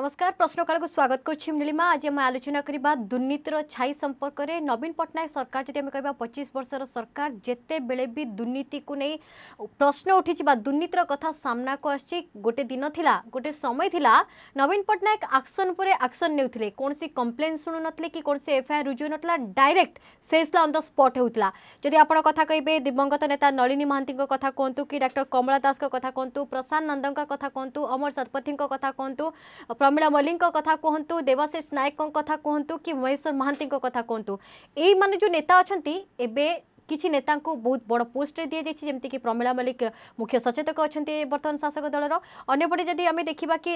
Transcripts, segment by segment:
नमस्कार प्रश्न काल को स्वागत करीमा आज आम आलोचना करवा दुर्नीतिर छाई संपर्क में नवीन पट्टनायक सरकार जब कह पचीस वर्षर सरकार जिते बेले भी दुर्नीति को नहीं प्रश्न उठी दुर्नीतिर कथा सामना को आसी गोटे दिन थिला गोटे समय थिला नवीन पट्टनायक आक्शन पर आक्शन नेउथिले कौन सी कंप्लेन शुणु नथिले कि कौन सी एफआईआर रुजु नथिला डायरेक्ट फैसला ऑन द स्पट होता जदि आप कथ कहे दिवंगत नेता नलिनी महांती कथ कहतु कि डाक्टर कमला दास कथा कहतु प्रशांत नंदन कथ कहतु अमर शतपथी कथ कहतु ପ୍ରମିଳା ମଲ୍ଲିକଙ୍କ କଥା କୁହନ୍ତୁ ଦେବାଶିଷ ନାୟକଙ୍କ କଥା କୁହନ୍ତୁ କି ମହେଶ୍ୱର ମହାନ୍ତିଙ୍କ କଥା କୁହନ୍ତୁ ଏଇମାନେ ଯେଉଁ ନେତା ଅଛନ୍ତି ଏବେ କିଛି ନେତାଙ୍କୁ ବହୁତ ବଡ଼ ପୋଷ୍ଟରେ ଦିଆଯାଇଛି ଯେମିତିକି ପ୍ରମିଳା ମଲ୍ଲିକ ମୁଖ୍ୟ ସଚେତକ ଅଛନ୍ତି ବର୍ତ୍ତମାନ ଶାସକ ଦଳର ଅନ୍ୟପଟେ ଯଦି ଆମେ ଦେଖିବା କି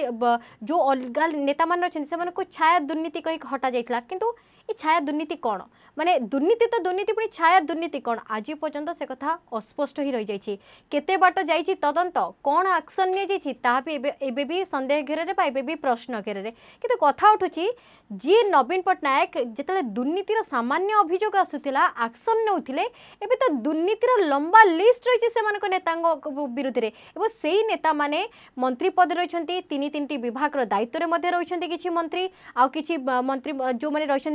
ଯେଉଁ ଅଲଗା ନେତାମାନେ ଅଛନ୍ତି ସେମାନଙ୍କୁ ଛାୟା ଦୁର୍ନୀତି କହି ହଟାଯାଇଥିଲା କିନ୍ତୁ ଏ ଛାୟା ଦୁର୍ନୀତି କ'ଣ ମାନେ ଦୁର୍ନୀତି ତ ଦୁର୍ନୀତି ପୁଣି ଛାୟା ଦୁର୍ନୀତି କ'ଣ ଆଜି ପର୍ଯ୍ୟନ୍ତ ସେ କଥା ଅସ୍ପଷ୍ଟ ହିଁ ରହିଯାଇଛି କେତେ ବାଟ ଯାଇଛି ତଦନ୍ତ କ'ଣ ଆକ୍ସନ୍ ନିଆଯାଇଛି ତାହା ବି ଏବେ ଏବେ ବି ସନ୍ଦେହ ଘେରରେ ବା ଏବେ ବି ପ୍ରଶ୍ନ ଘେରରେ କିନ୍ତୁ କଥା ଉଠୁଛି ଯିଏ ନବୀନ ପଟ୍ଟନାୟକ ଯେତେବେଳେ ଦୁର୍ନୀତିର ସାମାନ୍ୟ ଅଭିଯୋଗ ଆସୁଥିଲା ଆକ୍ସନ୍ ନେଉଥିଲେ এবে তো দুর্নীতির লম্বা লিষ্ট রয়েছে সে নেতা বিধে এবং সেই নেতা মানে মন্ত্রী পদে রয়েছেন তিন তিনটি বিভাগর দায়িত্বরে মধ্যে রয়েছেন কিছু মন্ত্রী আছে মন্ত্রী যে রয়েছেন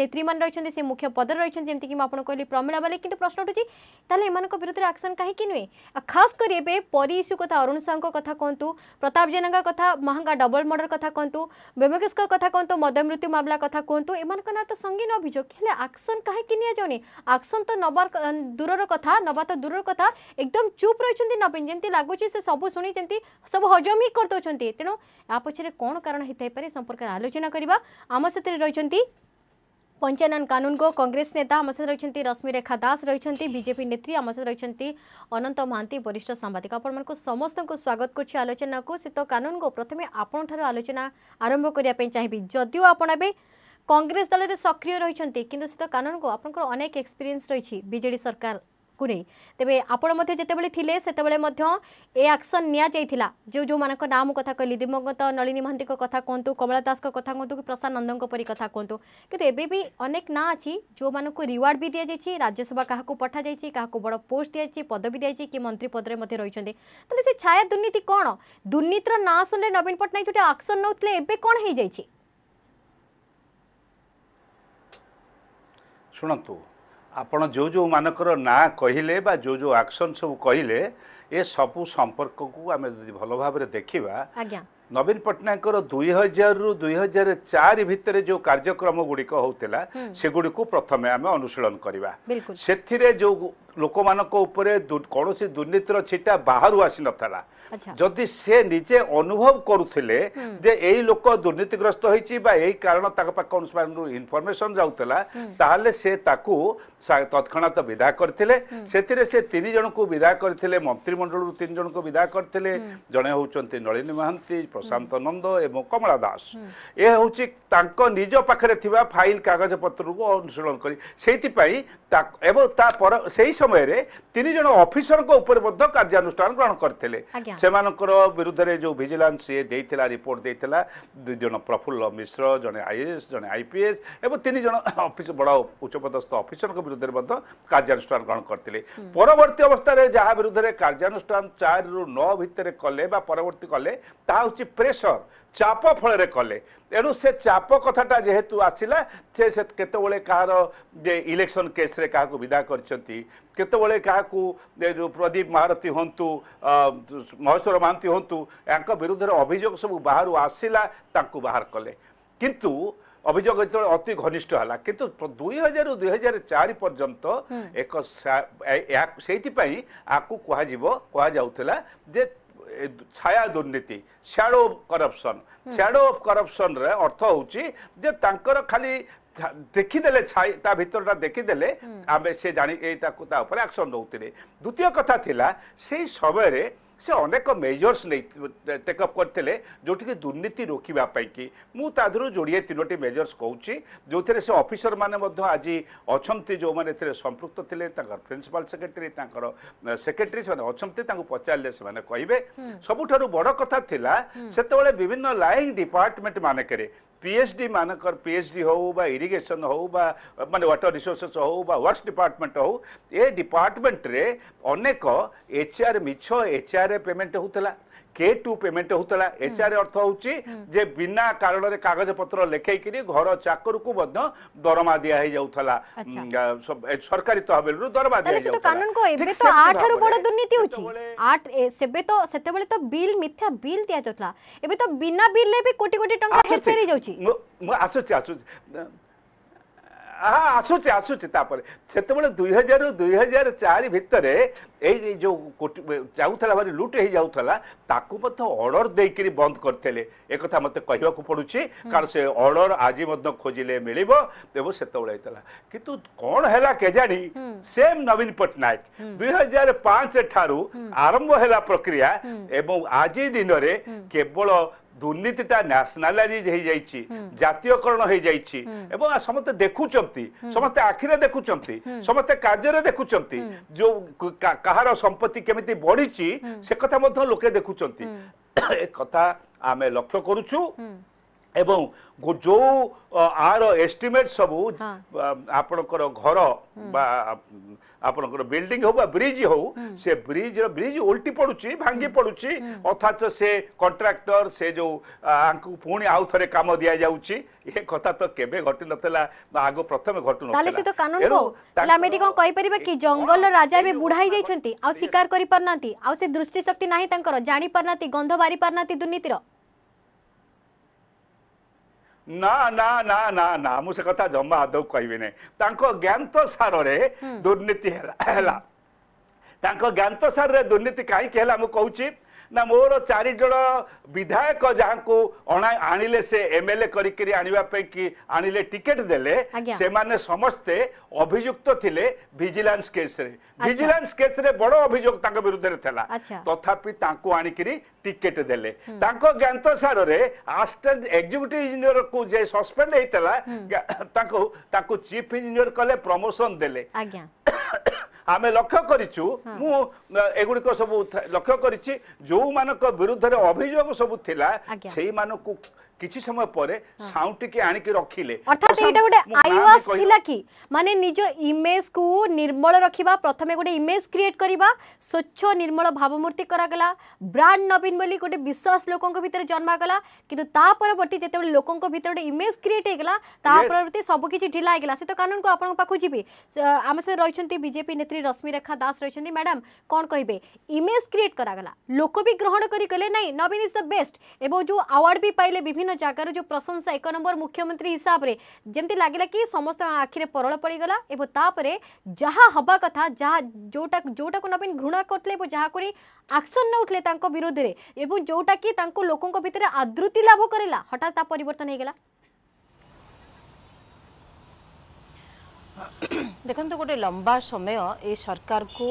নেত্রী মানে রয়েছেন সে মুখ্য পদে রয়েছেন যেমন কি আপনার কহিলি প্রমীলা মালিক কিন্তু প্রশ্ন উঠুছি তাহলে এমন বিধে আকশন কাহি নুহে খাস করে এবে পরি ইস্যু কথা অরুণ সাহু কথা কুহতু প্রতাপ জেনা কথা মহাঙ্গা ডবল মর্ডর কথা কুহতু ব্যোমকেশ কথা কুহতু মদমৃত্যু মামলা কথা কুহতু এমন না তো সঙ্গীন অভিযোগ হলে আকশন কাহি নিয়ে যাওনি আকশন তো নবার दूर कथा नवा तो दूर कथा एकदम चुप रही नवीन जमी लगुच से सब शुणी सब हजम ही करदे तेणु या पचर कौन कारण होता संपर्क आलोचना करवा आम साथ रही पंचानन कानून को कांग्रेस नेता आम साथ रही रश्मिरेखा दास रही बीजेपी नेत्री आम साथ रही अनंत महांती वरिष्ठ सांबादिक समस्त को स्वागत कर आलोचना को शीत कानून को प्रथम आपण आलोचना आरंभ करने चाहिए जदिव आपण एवं কংগ্রেস দলের সক্রিয় রয়েছেন কিন্তু সীত কাননক আপনার অনেক এক্সপিরিয়েন্স রয়েছে বিজেডি সরকার কু নেই তবে আপনার মধ্যে যেতবে লে সেতবে এ আকশন নিয়াযাই যে যে নাম কথা কহিলি দিবঙ্গত নলিনী মহান্তি কথা কুহতু কমলা দাস কথা কুহতু কি প্রসাদ নন্দ পরি কথা কুহতু কিন্তু এবে বি অনেক না আছে যে রিওয়ার্ড বি দিয়েছে রাজ্যসভা কাহকু পঠা যাই কাহকু বড় পোস্ট দিয়েছে পদবি দিয়েছে কি মন্ত্রী পদরে মধ্যে রয়েছেন তাহলে সে ছায়া দুর্নীতি কোণ দুর্নীতির না শুনলে নবীন পট্টনাক যেটা আকশন নেওয়া এবে কোণ হয়ে যাই ଶୁଣନ୍ତୁ ଆପଣ ଯେଉଁ ଯେଉଁମାନଙ୍କର ନାଁ କହିଲେ ବା ଯେଉଁ ଯେଉଁ ଆକ୍ସନ୍ ସବୁ କହିଲେ ଏ ସବୁ ସମ୍ପର୍କକୁ ଆମେ ଯଦି ଭଲ ଭାବରେ ଦେଖିବା ନବୀନ ପଟ୍ଟନାୟକଙ୍କର ଦୁଇ ହଜାରରୁ ଦୁଇ ହଜାର ଚାରି ଭିତରେ ଯେଉଁ କାର୍ଯ୍ୟକ୍ରମ ଗୁଡ଼ିକ ହେଉଥିଲା ସେଗୁଡ଼ିକୁ ପ୍ରଥମେ ଆମେ ଅନୁଶୀଳନ କରିବା ସେଥିରେ ଯେଉଁ ଲୋକମାନଙ୍କ ଉପରେ କୌଣସି ଦୁର୍ନୀତିର ଛିଟା ବାହାରୁ ଆସିନଥିଲା ଯଦି ସେ ନିଜେ ଅନୁଭବ କରୁଥିଲେ ଯେ ଏଇ ଲୋକ ଦୁର୍ନୀତିଗ୍ରସ୍ତ ହୋଇଛି ବା ଏଇ କାରଣ ତାଙ୍କ ପାଖ ଅନୁଷ୍ଠାନରୁ ଇନଫର୍ମେସନ ଯାଉଥିଲା ତାହେଲେ ସେ ତାକୁ ତତ୍କ୍ଷଣାତ ବିଦା କରିଥିଲେ ସେଥିରେ ସେ ତିନି ଜଣଙ୍କୁ ବିଦା କରିଥିଲେ ମନ୍ତ୍ରିମଣ୍ଡଳରୁ ତିନି ଜଣଙ୍କୁ ବିଦା କରିଥିଲେ ଜଣେ ହେଉଛନ୍ତି ନଳିନୀ ମହାନ୍ତି ପ୍ରଶାନ୍ତ ନନ୍ଦ ଏବଂ କମଳା ଦାସ ଏ ହେଉଛି ତାଙ୍କ ନିଜ ପାଖରେ ଥିବା ଫାଇଲ କାଗଜପତ୍ରକୁ ଅନୁଶୀଳନ କରି ସେଇଥିପାଇଁ ଏବଂ ତା ପର ସେଇ ସମୟରେ ତିନି ଜଣ ଅଫିସରଙ୍କ ଉପରେ ମଧ୍ୟ କାର୍ଯ୍ୟାନୁଷ୍ଠାନ ଗ୍ରହଣ କରିଥିଲେ ସେମାନଙ୍କର ବିରୁଦ୍ଧରେ ଯେଉଁ ଭିଜିଲାନ୍ସ ସିଏ ଦେଇଥିଲା ରିପୋର୍ଟ ଦେଇଥିଲା ଦୁଇ ଜଣ ପ୍ରଫୁଲ୍ଲ ମିଶ୍ର ଜଣେ ଆଇଏଏସ୍ ଜଣେ ଆଇପିଏସ୍ ଏବଂ ତିନି ଜଣ ଅଫିସ ବଡ଼ ଉଚ୍ଚପଦସ୍ଥ ଅଫିସରଙ୍କ ବିରୁଦ୍ଧରେ ମଧ୍ୟ କାର୍ଯ୍ୟାନୁଷ୍ଠାନ ଗ୍ରହଣ କରିଥିଲେ ପରବର୍ତ୍ତୀ ଅବସ୍ଥାରେ ଯାହା ବିରୁଦ୍ଧରେ କାର୍ଯ୍ୟାନୁଷ୍ଠାନ ଚାରିରୁ ନଅ ଭିତରେ କଲେ ବା ପରବର୍ତ୍ତୀ କଲେ ତାହା ହେଉଛି ପ୍ରେସର চাপ ফলরে কলে এণু সে চাপ কথাটা যেহেতু আসিলা সে কেতবে কাহার যে ইলেকশন কেস্রে কাহকু বিদা করছেন কেতবে কাহকু প্রদীপ মহারথী হন্তু মহেশ্বর মহান্তি হন্তু এক বিরুদ্ধে অভিযোগ সব বাহার আসিলা তাঁকু বাহার কলে কিন্তু অভিযোগ যেতবে অতি ঘনিষ্ঠ হল কিন্তু দুই হাজার দুই হাজার চারি পর্যন্ত এক সেইটি আকু কুহযিব কুহযাউলা যে ছায়া দুর্নীতি shadow of corruption shadow of corruption অর্থ হচ্ছে যে তাঁর খালি দেখিদেলে ছাই তা ভিতরটা দেখিদেলে আমি সে জাণি এই তা উপরে আকশন দৌতলে দ্বিতীয় কথা লা সেই সময়ের ସେ ଅନେକ ମେଜର୍ସ ନେଇ ଟେକଅପ୍ କରିଥିଲେ ଯେଉଁଠିକି ଦୁର୍ନୀତି ରୋକିବା ପାଇଁକି ମୁଁ ତା ଦେହରୁ ଯୋଡ଼ିଏ ତିନୋଟି ମେଜର୍ସ କହୁଛି ଯେଉଁଥିରେ ସେ ଅଫିସରମାନେ ମଧ୍ୟ ଆଜି ଅଛନ୍ତି ଯେଉଁମାନେ ଏଥିରେ ସମ୍ପୃକ୍ତ ଥିଲେ ତାଙ୍କର ପ୍ରିନ୍ସିପାଲ ସେକ୍ରେଟାରୀ ତାଙ୍କର ସେକ୍ରେଟାରୀ ସେମାନେ ଅଛନ୍ତି ତାଙ୍କୁ ପଚାରିଲେ ସେମାନେ କହିବେ ସବୁଠାରୁ ବଡ଼ କଥା ଥିଲା ସେତେବେଳେ ବିଭିନ୍ନ ଲାଇଂ ଡିପାର୍ଟମେଣ୍ଟ ମାନଙ୍କରେ पीएचडी मानकर पीएचडी हो बा इरिगेशन हो बा माने वाटर रिसोर्सेस हो बा वर्क्स डिपार्टमेंट हो ए डिपार्टमेंट रे अनेक एचआर मिछ एचआर पेमेंट होतला কে ଟୁ ପେମେଣ୍ଟ ହେଉଥିଲା ଏଚ୍ଆର୍ ଅର୍ଥ ହେଉଛି ଯେ ବିନା କାରଣରେ କାଗଜପତ୍ର ଲେଖେଇକିରି ଘର ଚାକରକୁ ମଧ୍ୟ ଦରମା ଦିଆ ହେଇଯାଉଥିଲା ସରକାରୀ ତହବିଲରୁ ଦରମା ଦିଆଯାଉଥିଲା କାନୁନ କହ ଏବେ ତ ଆଠାରୁ ବଡ ଦୁର୍ନୀତି ହେଉଛି ଆଠ ସେବେ ତ ସେତେବେଳେ ତ ବିଲ୍ ମିଥ୍ୟା ବିଲ୍ ଦିଆଯାଉଥିଲା ଏବେ ତ ବିନା ବିଲରେ ବି କୋଟି କୋଟି ଟଙ୍କା ହେରଫେର ହେଇଯାଉଛି ମୁଁ ଆସୁଛି ଆସୁଛି ହଁ ଆସୁଛି ଆସୁଛି ତାପରେ ସେତେବେଳେ ଦୁଇ ହଜାରରୁ ଦୁଇ ହଜାର ଚାରି ଭିତରେ ଏଇ ଯେଉଁ ଯାଉଥିଲା ଭାରି ଲୁଟ୍ ହେଇଯାଉଥିଲା ତାକୁ ମଧ୍ୟ ଅର୍ଡ଼ର ଦେଇକିରି ବନ୍ଦ କରିଥିଲେ ଏକଥା ମୋତେ କହିବାକୁ ପଡ଼ୁଛି କାରଣ ସେ ଅର୍ଡ଼ର ଆଜି ମଧ୍ୟ ଖୋଜିଲେ ମିଳିବ ଏବଂ ସେତେବେଳେ ହେଇଥିଲା କିନ୍ତୁ କ'ଣ ହେଲା କେଜାଣି ସେମ୍ ନବୀନ ପଟ୍ଟନାୟକ ଦୁଇ ହଜାର ପାଞ୍ଚ ଠାରୁ ଆରମ୍ଭ ହେଲା ପ୍ରକ୍ରିୟା ଏବଂ ଆଜି ଦିନରେ କେବଳ দুর্নীতিটা ন্যাশনালাইজ হয়ে হয়েযাইছি জাতীয়করণ হয়ে হয়েযাইছি এবং সমস্ত দেখুচন্তি সমস্ত আখিরে দেখুচন্তি সমস্ত কার্যরে দেখুচন্তি যে কাহার সম্পত্তি কেমিতি বড়িছি সে কথা মধ্য লোকে দেখুচন্তি কথা আমি লক্ষ্য করুছু এবং ଯେଉଁ ଆର ଏଷ୍ଟିମେଟ୍ ସବୁ ଆପଣଙ୍କର ଘର ବା ଆପଣଙ୍କର ବିଲ୍ଡିଂ ହଉ ବା ବ୍ରିଜ୍ ହଉ ସେ ବ୍ରିଜ୍ର ବ୍ରିଜ୍ ଓଲଟି ପଡ଼ୁଛି ଭାଙ୍ଗି ପଡ଼ୁଛି ଅର୍ଥାତ୍ ସେ କଣ୍ଟ୍ରାକ୍ଟର ସେ ଯେଉଁ ଆଙ୍କୁ ପୁଣି ଆଉ ଥରେ କାମ ଦିଆଯାଉଛି ଏ କଥା ତ କେବେ ଘଟିନଥିଲା ବା ଆଗ ପ୍ରଥମେ ଘଟୁନଥିଲା କହିପାରିବା କି ଜଙ୍ଗଲର ରାଜା ଏବେ ବୁଢ଼ା ହେଇଯାଇଛନ୍ତି ଆଉ ଶିକାର କରିପାରୁନାହାନ୍ତି ଆଉ ସେ ଦୃଷ୍ଟିଶକ୍ତି ନାହିଁ ତାଙ୍କର ଜାଣିପାରୁନାହାନ୍ତି ଗନ୍ଧ ବାରି ପାରୁନାହାନ୍ତି ଦୁର୍ନୀତିର ନା ନା ନା ନା ନା ମୁଁ ସେ କଥା ଜମା ଆଦୌ କହିବି ନାହିଁ ତାଙ୍କ ଜ୍ଞାନ୍ତ ସାରରେ ଦୁର୍ନୀତି ହେଲା ତାଙ୍କ ଜ୍ଞାନ୍ତ ସାରରେ ଦୁର୍ନୀତି କାହିଁକି ହେଲା ମୁଁ କହୁଛି ନା ମୋର ଚାରି ଜଣ ବିଧାୟକ ଯାହାଙ୍କୁ ଆଣିଲେ ସେ ଏମଏଲଏ କରିକିରି ଆଣିବା ପାଇଁ କି ଆଣିଲେ ଟିକେଟ ଦେଲେ ସେମାନେ ସମସ୍ତେ ଅଭିଯୁକ୍ତ ଥିଲେ ଭିଜିଲାନ୍ସ କେସ୍ରେ ଭିଜିଲାନ୍ସ କେସ୍ରେ ବଡ଼ ଅଭିଯୋଗ ତାଙ୍କ ବିରୁଦ୍ଧରେ ଥିଲା ତଥାପି ତାଙ୍କୁ ଆଣିକିରି ଟିକେଟ ଦେଲେ ତାଙ୍କ ଜ୍ଞାତସାରରେ ଆସିଷ୍ଟାଣ୍ଟ ଏକ୍ଜିକ୍ୟୁଟିଭ ଇଞ୍ଜିନିୟରକୁ ଯେ ସସ୍ପେଣ୍ଡ ହେଇଥିଲା ତାଙ୍କୁ ତାଙ୍କୁ ଚିଫ ଇଞ୍ଜିନିୟର କଲେ ପ୍ରମୋସନ ଦେଲେ ଆମେ ଲକ୍ଷ୍ୟ କରିଛୁ ମୁଁ ଏଗୁଡ଼ିକ ସବୁ ଲକ୍ଷ୍ୟ କରିଛି ଯେଉଁମାନଙ୍କ ବିରୁଦ୍ଧରେ ଅଭିଯୋଗ ସବୁ ଥିଲା ସେଇମାନଙ୍କୁ কিছু সময় পরে হ্যাঁ। সাউন্ডটিকে আনিকি রাখিলে অর্থাৎ এটা গোটে আইওয়াস থিলা কি মানে নিজ ইমেজ কু নির্মল রাখিবা প্রথমে গোটে ইমেজ ক্রিয়েট করিবা স্বচ্ছ নির্মল ভাবমূর্তি করা গলা ব্র্যান্ড নবীন বলি গোটে বিশ্বাস লোকଙ୍କ ভিতরে জন্মা গলা কিন্তু তা পরবর্তী যেতে লোকଙ୍କ ভিতরে গোটে ইমেজ ক্রিয়েট হয়ে গলা তা পরবর্তী সব কিছু ঢিলা হয়ে গলা সে তো কানুন কো আপনার পাখু জিবি আমার সাথে রয়েছেন বিজেপি নেত্রী রশ্মি রেখা দাস রয়েছেন ম্যাডাম কোন কইবে ইমেজ ক্রিয়েট করা গলা লোক বি গ্রহণ করি কলে নাই নবীন ইজ দ্য বেস্ট এবং যে আওয়ার্ড বি পাইলে বিভিন্ন ବିଭିନ୍ନ ଜାଗାର ଯେଉଁ ପ୍ରଶଂସା ଏକ ନମ୍ବର ମୁଖ୍ୟମନ୍ତ୍ରୀ ହିସାବରେ ଯେମିତି ଲାଗିଲା କି ସମସ୍ତ ଆଖିରେ ପରଳ ପଡ଼ିଗଲା ଏବଂ ତାପରେ ଯାହା ହେବା କଥା ଯାହା ଯେଉଁଟା ଯେଉଁଟାକୁ ନବୀନ ଘୃଣା କରିଥିଲେ ଏବଂ ଯାହାକୁ ନେଇ ଆକ୍ସନ୍ ନେଉଥିଲେ ତାଙ୍କ ବିରୋଧରେ ଏବଂ ଯେଉଁଟାକି ତାଙ୍କୁ ଲୋକଙ୍କ ଭିତରେ ଆଦୃତି ଲାଭ କରିଲା ହଠାତ୍ ତା ପରିବର୍ତ୍ତନ ହେଇଗଲା ଦେଖନ୍ତୁ ଗୋଟେ ଲମ୍ବା ସମୟ ଏ ସରକାରକୁ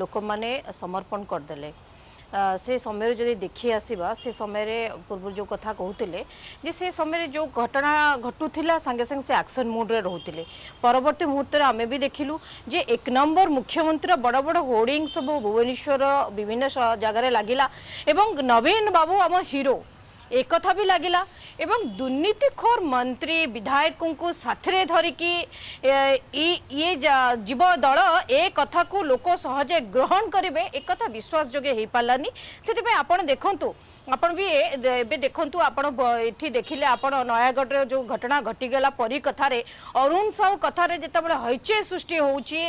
ଲୋକମାନେ ସମର୍ପଣ କରିଦେଲେ ସେ ସମୟରୁ ଯଦି ଦେଖି ଆସିବା ସେ ସମୟରେ ପୂର୍ବରୁ ଯେଉଁ କଥା କହୁଥିଲେ ଯେ ସେ ସମୟରେ ଯେଉଁ ଘଟଣା ଘଟୁଥିଲା ସାଙ୍ଗେ ସାଙ୍ଗେ ସେ ଆକ୍ସନ୍ ମୁଡ଼୍ରେ ରହୁଥିଲେ ପରବର୍ତ୍ତୀ ମୁହୂର୍ତ୍ତରେ ଆମେ ବି ଦେଖିଲୁ ଯେ ଏକ ନମ୍ବର ମୁଖ୍ୟମନ୍ତ୍ରୀର ବଡ଼ ବଡ଼ ହୋର୍ଡିଂ ସବୁ ଭୁବନେଶ୍ୱର ବିଭିନ୍ନ ଜାଗାରେ ଲାଗିଲା ଏବଂ ନବୀନ ବାବୁ ଆମ ହିରୋ एक भी लगला एवं दुर्नीतिखोर मंत्री विधायक को साथरे धरिकी ये जीव दल ए कथा लोक सहजे ग्रहण करेंगे एक विश्वास योग्य हो पारानी से आप देखु ଆପଣ ବି ଏବେ ଦେଖନ୍ତୁ ଆପଣ ଏଠି ଦେଖିଲେ ଆପଣ ନୟାଗଡ଼ରେ ଯେଉଁ ଘଟଣା ଘଟିଗଲା ପରୀ କଥାରେ ଅରୁଣ ସାହୁ କଥାରେ ଯେତେବେଳେ ହଇଚୟ ସୃଷ୍ଟି ହେଉଛି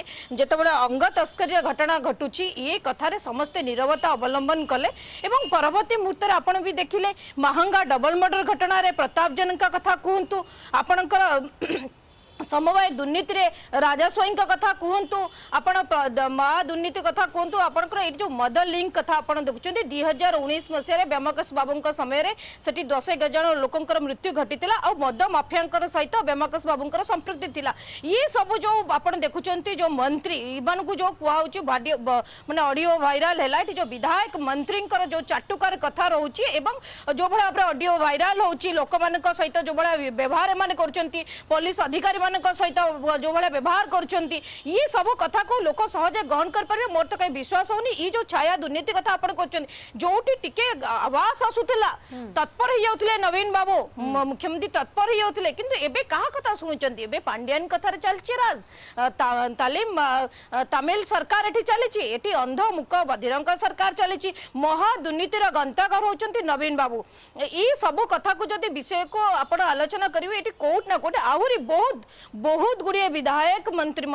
ଯେତେବେଳେ ଅଙ୍ଗ ତସ୍କରୀର ଘଟଣା ଘଟୁଛି ଏ କଥାରେ ସମସ୍ତେ ନିରବତା ଅବଲମ୍ବନ କଲେ ଏବଂ ପରବର୍ତ୍ତୀ ମୁହୂର୍ତ୍ତରେ ଆପଣ ବି ଦେଖିଲେ ମାହାଙ୍ଗା ଡବଲ ମର୍ଡର ଘଟଣାରେ ପ୍ରତାପ ଜେନଙ୍କ କଥା କୁହନ୍ତୁ ଆପଣଙ୍କର समवाय दुर्नीति राजस्वई कथा कहतु मा दुर्नीति कथा कहतु आप जो मद लिंक कथा आप देखुं दुई हजार उन्नीस मसीह व्यमकेश बाबू समय से दस एगार जन लोकर मृत्यु घटी और मद मफिया सहित व्यमकेश बाबू संप्रति ये सब जो आप देखुं जो मंत्री इन जो कहु मानने अडियो भाइराल है जो विधायक मंत्री जो चाटुकार कथ रोच जो भाव भाव अडियो भाइराल हो लोक मान सहित जो भाव व्यवहार पुलिस अधिकारी सहित जो भाई व्यवहार कर सब कथ को लोक सहजे ग्रहण कर पारे मोर तो कहीं विश्वास होनी ये छाय दुर्नीति क्या आपठी टी आवास आसूला तत्पर हो जाते नवीन बाबू मुख्यमंत्री तत्पर हो जाते कि तमिल सरकार चली बधीर सरकार चली महादुर्नीतिर गंतागर हो नवीन बाबू यू कथ को आलोचना बहुत गुड़िया विधायक मंत्री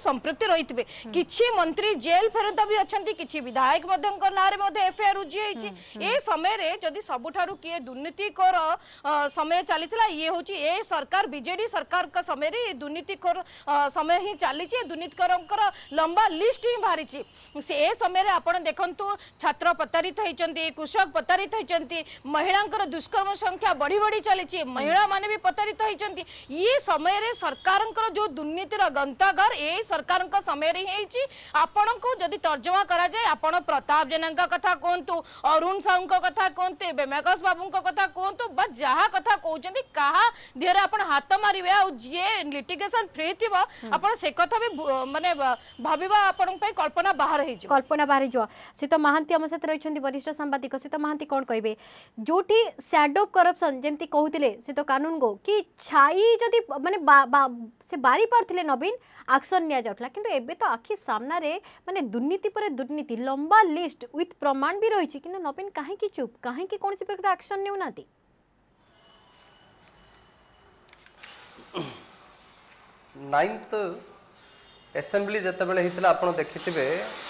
संप्रति रही थे कि मंत्री जेल फेरता भी अच्छा कि विधायक एफआईआर रुजी हम्म, हम्म। ए समय सब किए दुर्नीतिर समय चली ये हूँ ए सरकार विजेड सरकार समय दुर्नीतिर समय ही चली दुर्नीतिर लंबा लिस्ट ही बाहरी से समय देखू छात्र प्रतारित होती कृषक प्रतारित होती महिला दुष्कर्म संख्या बढ़ी बढ़ी चली महिला मैंने भी प्रतारित होती ये समय सरकार जो दुर्नीतिर गंताघर ये सरकार समय आपण को जदि तर्जमा कराए आपण प्रताप जेना कथा कहतु अरुण साहू कथा कहतु एवं बाबू कथा कहतु बा जहाँ कथा कौन क्या देहर आप हाथ मारे आए लिटिगेसन फ्री थी हम्म। आप से कथा भी मानने भावा आप कल्पना बाहर हो कल्पना बाहर सीत महांती आम सहित रही वरिष्ठ सांबादिक सीत महांती कौन कहे जोटी स्याडो करपसन जमी कहते सीत कानून को कि छाई जदि मानते से बारी पारे नवीन आक्सन निया किंतु एबे तो आखि सामने मानते दुर्नीति पर दुर्नीति लंबा लिस्ट विथ प्रमाण भी रही कि नवीन कहीं चुप कहीं कौन प्रकार आक्शन ने नाइन्थ एसेम्बली जितेबले आप देखिथे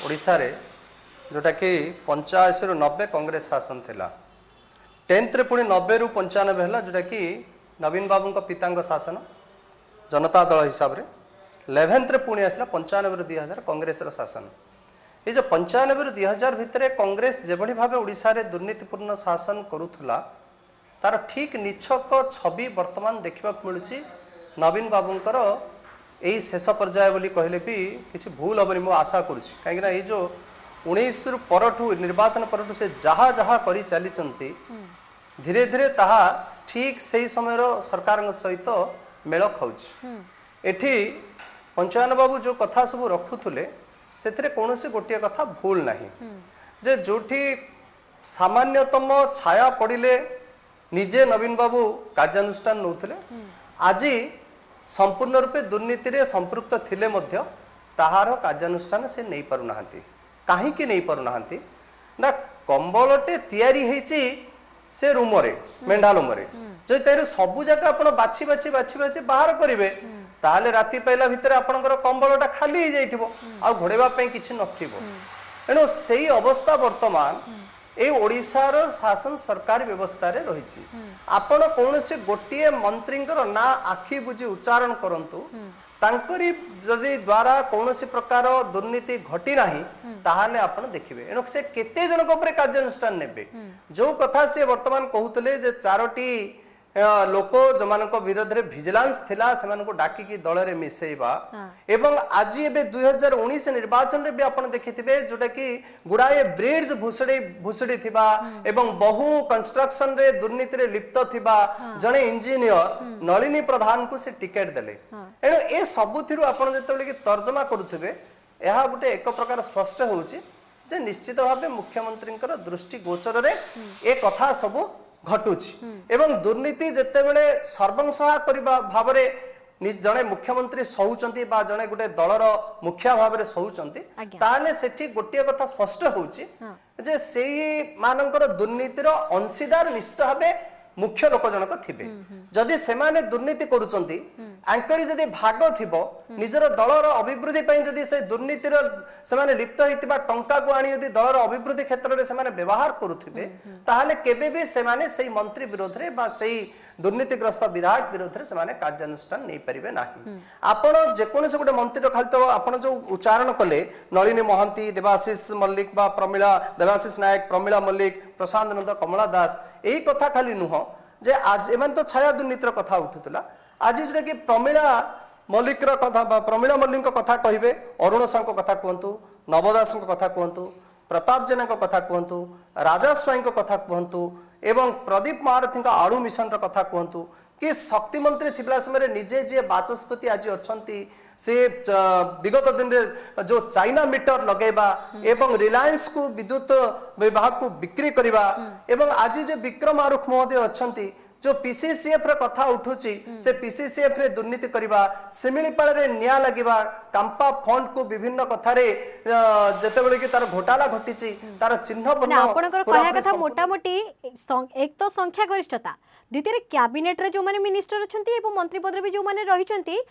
ओडे जोटा कि पंचाशी रु नबे कंग्रेस शासन थी टेन्थ पुणी नबे रु पंचानबे है जोटा कि नवीन बाबू पिता शासन ଜନତା ଦଳ ହିସାବରେ ଲେଭେନ୍ଥରେ ପୁଣି ଆସିଲା ପଞ୍ଚାନବେରୁ ଦୁଇ ହଜାର କଂଗ୍ରେସର ଶାସନ ଏଇ ଯେଉଁ ପଞ୍ଚାନବେରୁ ଦୁଇ ହଜାର ଭିତରେ କଂଗ୍ରେସ ଯେଭଳି ଭାବେ ଓଡ଼ିଶାରେ ଦୁର୍ନୀତିପୂର୍ଣ୍ଣ ଶାସନ କରୁଥିଲା ତା'ର ଠିକ୍ ନିଚ୍ଛକ ଛବି ବର୍ତ୍ତମାନ ଦେଖିବାକୁ ମିଳୁଛି ନବୀନ ବାବୁଙ୍କର ଏଇ ଶେଷ ପର୍ଯ୍ୟାୟ ବୋଲି କହିଲେ ବି କିଛି ଭୁଲ ହେବନି ମୁଁ ଆଶା କରୁଛି କାହିଁକିନା ଏଇ ଯେଉଁ ଉଣେଇଶରୁ ପରଠୁ ନିର୍ବାଚନ ପରଠୁ ସେ ଯାହା ଯାହା କରି ଚାଲିଛନ୍ତି ଧୀରେ ଧୀରେ ତାହା ଠିକ୍ ସେହି ସମୟର ସରକାରଙ୍କ ସହିତ ମେଳ ଖାଉଛି ଏଠି ପଞ୍ଚାୟନ ବାବୁ ଯେଉଁ କଥା ସବୁ ରଖୁଥିଲେ ସେଥିରେ କୌଣସି ଗୋଟିଏ କଥା ଭୁଲ ନାହିଁ ଯେ ଯେଉଁଠି ସାମାନ୍ୟତମ ଛାୟା ପଡ଼ିଲେ ନିଜେ ନବୀନ ବାବୁ କାର୍ଯ୍ୟାନୁଷ୍ଠାନ ନେଉଥିଲେ ଆଜି ସମ୍ପୂର୍ଣ୍ଣ ରୂପେ ଦୁର୍ନୀତିରେ ସମ୍ପୃକ୍ତ ଥିଲେ ମଧ୍ୟ ତାହାର କାର୍ଯ୍ୟାନୁଷ୍ଠାନ ସେ ନେଇପାରୁନାହାନ୍ତି କାହିଁକି ନେଇପାରୁନାହାନ୍ତି ନା କମ୍ବଳଟେ ତିଆରି ହେଇଛି ସେ ରୁମରେ ମେଣ୍ଢା ରୁମରେ ଯଦି ତାହିଁରୁ ସବୁ ଯାକ ଆପଣ ବାଛି ବାଛି ବାଛି ବାଛି ବାହାର କରିବେ ତାହେଲେ ରାତି ପାଇଲା ଭିତରେ ଆପଣଙ୍କର କମ୍ବଳଟା ଖାଲି ହେଇଯାଇଥିବ ଆଉ ଘୋଡ଼େଇବା ପାଇଁ କିଛି ନଥିବ ଏଣୁ ସେଇ ଅବସ୍ଥା ବର୍ତ୍ତମାନ ଏଇ ଓଡ଼ିଶାର ଶାସନ ସରକାର ବ୍ୟବସ୍ଥାରେ ରହିଛି ଆପଣ କୌଣସି ଗୋଟିଏ ମନ୍ତ୍ରୀଙ୍କର ନାଁ ଆଖି ବୁଝି ଉଚ୍ଚାରଣ କରନ୍ତୁ ତାଙ୍କରି ଯଦି ଦ୍ୱାରା କୌଣସି ପ୍ରକାର ଦୁର୍ନୀତି ଘଟି ନାହିଁ ତାହେଲେ ଆପଣ ଦେଖିବେ ଏଣୁ ସେ କେତେ ଜଣଙ୍କ ଉପରେ କାର୍ଯ୍ୟାନୁଷ୍ଠାନ ନେବେ ଯୋଉ କଥା ସେ ବର୍ତ୍ତମାନ କହୁଥିଲେ ଯେ ଚାରୋଟି ଲୋକ ଯେଉଁମାନଙ୍କ ବିରୋଧରେ ଭିଜିଲାନ୍ସ ଥିଲା ସେମାନଙ୍କୁ ଡାକିକି ଦଳରେ ମିଶେଇବା ଏବଂ ଆଜି ଏବେ ଦୁଇ ହଜାର ଉଣେଇଶ ନିର୍ବାଚନରେ ବି ଆପଣ ଦେଖିଥିବେ ଯୋଉଟାକି ଗୁଡ଼ାଏ ବ୍ରିଡ୍ ଭୁଷୁଡ଼ି ଭୁଷୁଡ଼ି ଥିବା ଏବଂ ବହୁ କନଷ୍ଟ୍ରକ୍ସନରେ ଦୁର୍ନୀତିରେ ଲିପ୍ତ ଥିବା ଜଣେ ଇଞ୍ଜିନିୟର ନଳିନୀ ପ୍ରଧାନଙ୍କୁ ସେ ଟିକେଟ୍ ଦେଲେ ଏଣୁ ଏ ସବୁଥିରୁ ଆପଣ ଯେତେବେଳେ କି ତର୍ଜମା କରୁଥିବେ ଏହା ଗୋଟେ ଏକ ପ୍ରକାର ସ୍ପଷ୍ଟ ହେଉଛି ଯେ ନିଶ୍ଚିତ ଭାବେ ମୁଖ୍ୟମନ୍ତ୍ରୀଙ୍କର ଦୃଷ୍ଟି ଗୋଚରରେ ଏ କଥା ସବୁ ଘଟୁଛି ଏବଂ ଦୁର୍ନୀତି ଯେତେବେଳେ ସର୍ବଂସହା କରିବା ଭାବରେ ଜଣେ ମୁଖ୍ୟମନ୍ତ୍ରୀ ସହୁଛନ୍ତି ବା ଜଣେ ଗୋଟେ ଦଳର ମୁଖିଆ ଭାବରେ ସହୁଛନ୍ତି ତାହେଲେ ସେଠି ଗୋଟିଏ କଥା ସ୍ପଷ୍ଟ ହେଉଛି ଯେ ସେଇ ମାନଙ୍କର ଦୁର୍ନୀତିର ଅଂଶୀଦାର ନିଶ୍ଚିତ ଭାବେ ମୁଖ୍ୟ ଲୋକ ଜଣକ ଥିବେ ଯଦି ସେମାନେ ଦୁର୍ନୀତି କରୁଛନ୍ତି ଆଙ୍କରି ଯଦି ଭାଗ ଥିବ ନିଜର ଦଳର ଅଭିବୃଦ୍ଧି ପାଇଁ ଯଦି ସେ ଦୁର୍ନୀତିର ସେମାନେ ଲିପ୍ତ ହେଇଥିବା ଟଙ୍କାକୁ ଆଣି ଯଦି ଦଳର ଅଭିବୃଦ୍ଧି କ୍ଷେତ୍ରରେ ସେମାନେ ବ୍ୟବହାର କରୁଥିବେ ତାହେଲେ କେବେ ବି ସେମାନେ ସେଇ ମନ୍ତ୍ରୀ ବିରୋଧରେ ବା ସେଇ ଦୁର୍ନୀତିଗ୍ରସ୍ତ ବିଧାୟକ ବିରୋଧରେ ସେମାନେ କାର୍ଯ୍ୟାନୁଷ୍ଠାନ ନେଇପାରିବେ ନାହିଁ ଆପଣ ଯେକୌଣସି ଗୋଟେ ମନ୍ତ୍ରୀର ଖାଲି ତ ଆପଣ ଯୋଉ ଉଚ୍ଚାରଣ କଲେ ନଳିନୀ ମହାନ୍ତି ଦେବାଶିଷ ମଲ୍ଲିକ ବା ପ୍ରମିଳା ଦେବାଶିଷ ନାୟକ ପ୍ରମିଳା ମଲ୍ଲିକ ପ୍ରଶାନ୍ତ ନନ୍ଦ କମଳା ଦାସ ଏଇ କଥା ଖାଲି ନୁହଁ ଯେ ଆଜି ଏମାନେ ତ ଛାୟା ଦୁର୍ନୀତିର କଥା ଉଠୁଥିଲା ଆଜି ଯେଉଁଟାକି ପ୍ରମିଳା ମଲ୍ଲିକର କଥା ବା ପ୍ରମିଳା ମଲ୍ଲିକଙ୍କ କଥା କହିବେ ଅରୁଣ ସାହୁଙ୍କ କଥା କୁହନ୍ତୁ ନବଦାସଙ୍କ କଥା କୁହନ୍ତୁ ପ୍ରତାପ ଜେନାଙ୍କ କଥା କୁହନ୍ତୁ ରାଜା ସ୍ୱାଇଁଙ୍କ କଥା କୁହନ୍ତୁ ଏବଂ ପ୍ରଦୀପ ମହାରଥୀଙ୍କ ଆଳୁ ମିଶନର କଥା କୁହନ୍ତୁ କି ଶକ୍ତିମନ୍ତ୍ରୀ ଥିଲା ସମୟରେ ନିଜେ ଯିଏ ବାଚସ୍ପତି ଆଜି ଅଛନ୍ତି ସେ ବିଗତ ଦିନରେ ଯେଉଁ ଚାଇନା ମିଟର ଲଗାଇବା ଏବଂ ରିଲାଏନ୍ସକୁ ବିଦ୍ୟୁତ ବିଭାଗକୁ ବିକ୍ରି କରିବା ଏବଂ ଆଜି ଯେ ବିକ୍ରମ ଆରୁଖ ମହୋଦୟ ଅଛନ୍ତି जो पीसीसीएफ रथा उठुची से पीसीसीएफ रे दुर्नीति करवा सिमिलीपाड़े निआ लगे कांपा फंड को विभिन्न कथारे जेतेबेले कि तार घोटाला घटी तार चिन्ह बना आपनकर कहया कथा मोटामोटी एक तो संख्या गरिष्ठता द्वितीय कैबिनेट रे जो माने मिनिस्टर अछंती एवं मंत्री पद रे भी जो माने रहिचंती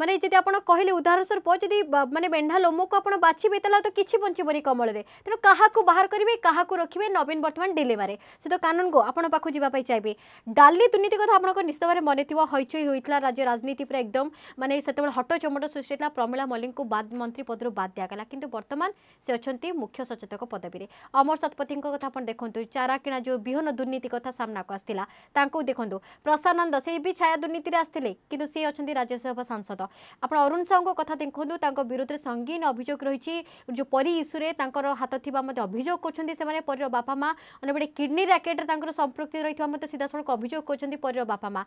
মানে যদি আপনার কহিলেন উদাহরণ স্বরূপ যদি মানে মেঢা লোমকু আপনার বাছবে তাহলে তো কিছু বঞ্চবনি কমলরে তেমন কাহু বাহার করবে কাহু রখবে নবীন বর্তমান ডিলেমারে সে তো কানুনগো আপনার পাখু যা চাইবে ডাল କାଲି ଦୁର୍ନୀତି କଥା ଆପଣଙ୍କ ନିଶ୍ଚୟରେ ମନେଥିବ ହଇଚଇ ହୋଇଥିଲା ରାଜ୍ୟ ରାଜନୀତି ପୁରା ଏକଦମ ମାନେ ସେତେବେଳେ ହଟଚମଟ ସୃଷ୍ଟି ହେଇଥିଲା ପ୍ରମିଳା ମଲ୍ଲିକଙ୍କୁ ବାଦ୍ ମନ୍ତ୍ରୀ ପଦରୁ ବାଦ୍ ଦିଆଗଲା କିନ୍ତୁ ବର୍ତ୍ତମାନ ସେ ଅଛନ୍ତି ମୁଖ୍ୟ ସଚେତକ ପଦବୀରେ ଅମର ଶତପଥୀଙ୍କ କଥା ଆପଣ ଦେଖନ୍ତୁ ଚାରା କିଣା ଯେଉଁ ବିହନ ଦୁର୍ନୀତି କଥା ସାମ୍ନାକୁ ଆସିଥିଲା ତାଙ୍କୁ ଦେଖନ୍ତୁ ପ୍ରଶାନନ୍ଦ ସେ ବି ଛାୟା ଦୁର୍ନୀତିରେ ଆସିଥିଲେ କିନ୍ତୁ ସେ ଅଛନ୍ତି ରାଜ୍ୟସଭା ସାଂସଦ ଆପଣ ଅରୁଣ ସାହୁଙ୍କ କଥା ଦେଖନ୍ତୁ ତାଙ୍କ ବିରୋଧରେ ସଙ୍ଗୀନ ଅଭିଯୋଗ ରହିଛି ଯେଉଁ ପରୀ ଇସ୍ୟୁରେ ତାଙ୍କର ହାତ ଥିବା ମଧ୍ୟ ଅଭିଯୋଗ କରୁଛନ୍ତି ସେମାନେ ପରୀର ବାପା ମା ଅନ୍ୟପଟେ କିଡ଼ନୀ ରାକେଟ୍ରେ ତାଙ୍କର ସମ୍ପୃକ୍ତି ରହିଥିବା ମଧ୍ୟ ସିଧାସଳଖ ଅଭିଯୋଗ ଅଭିଯୋଗ କରୁଛନ୍ତି ପରୀର ବାପା ମା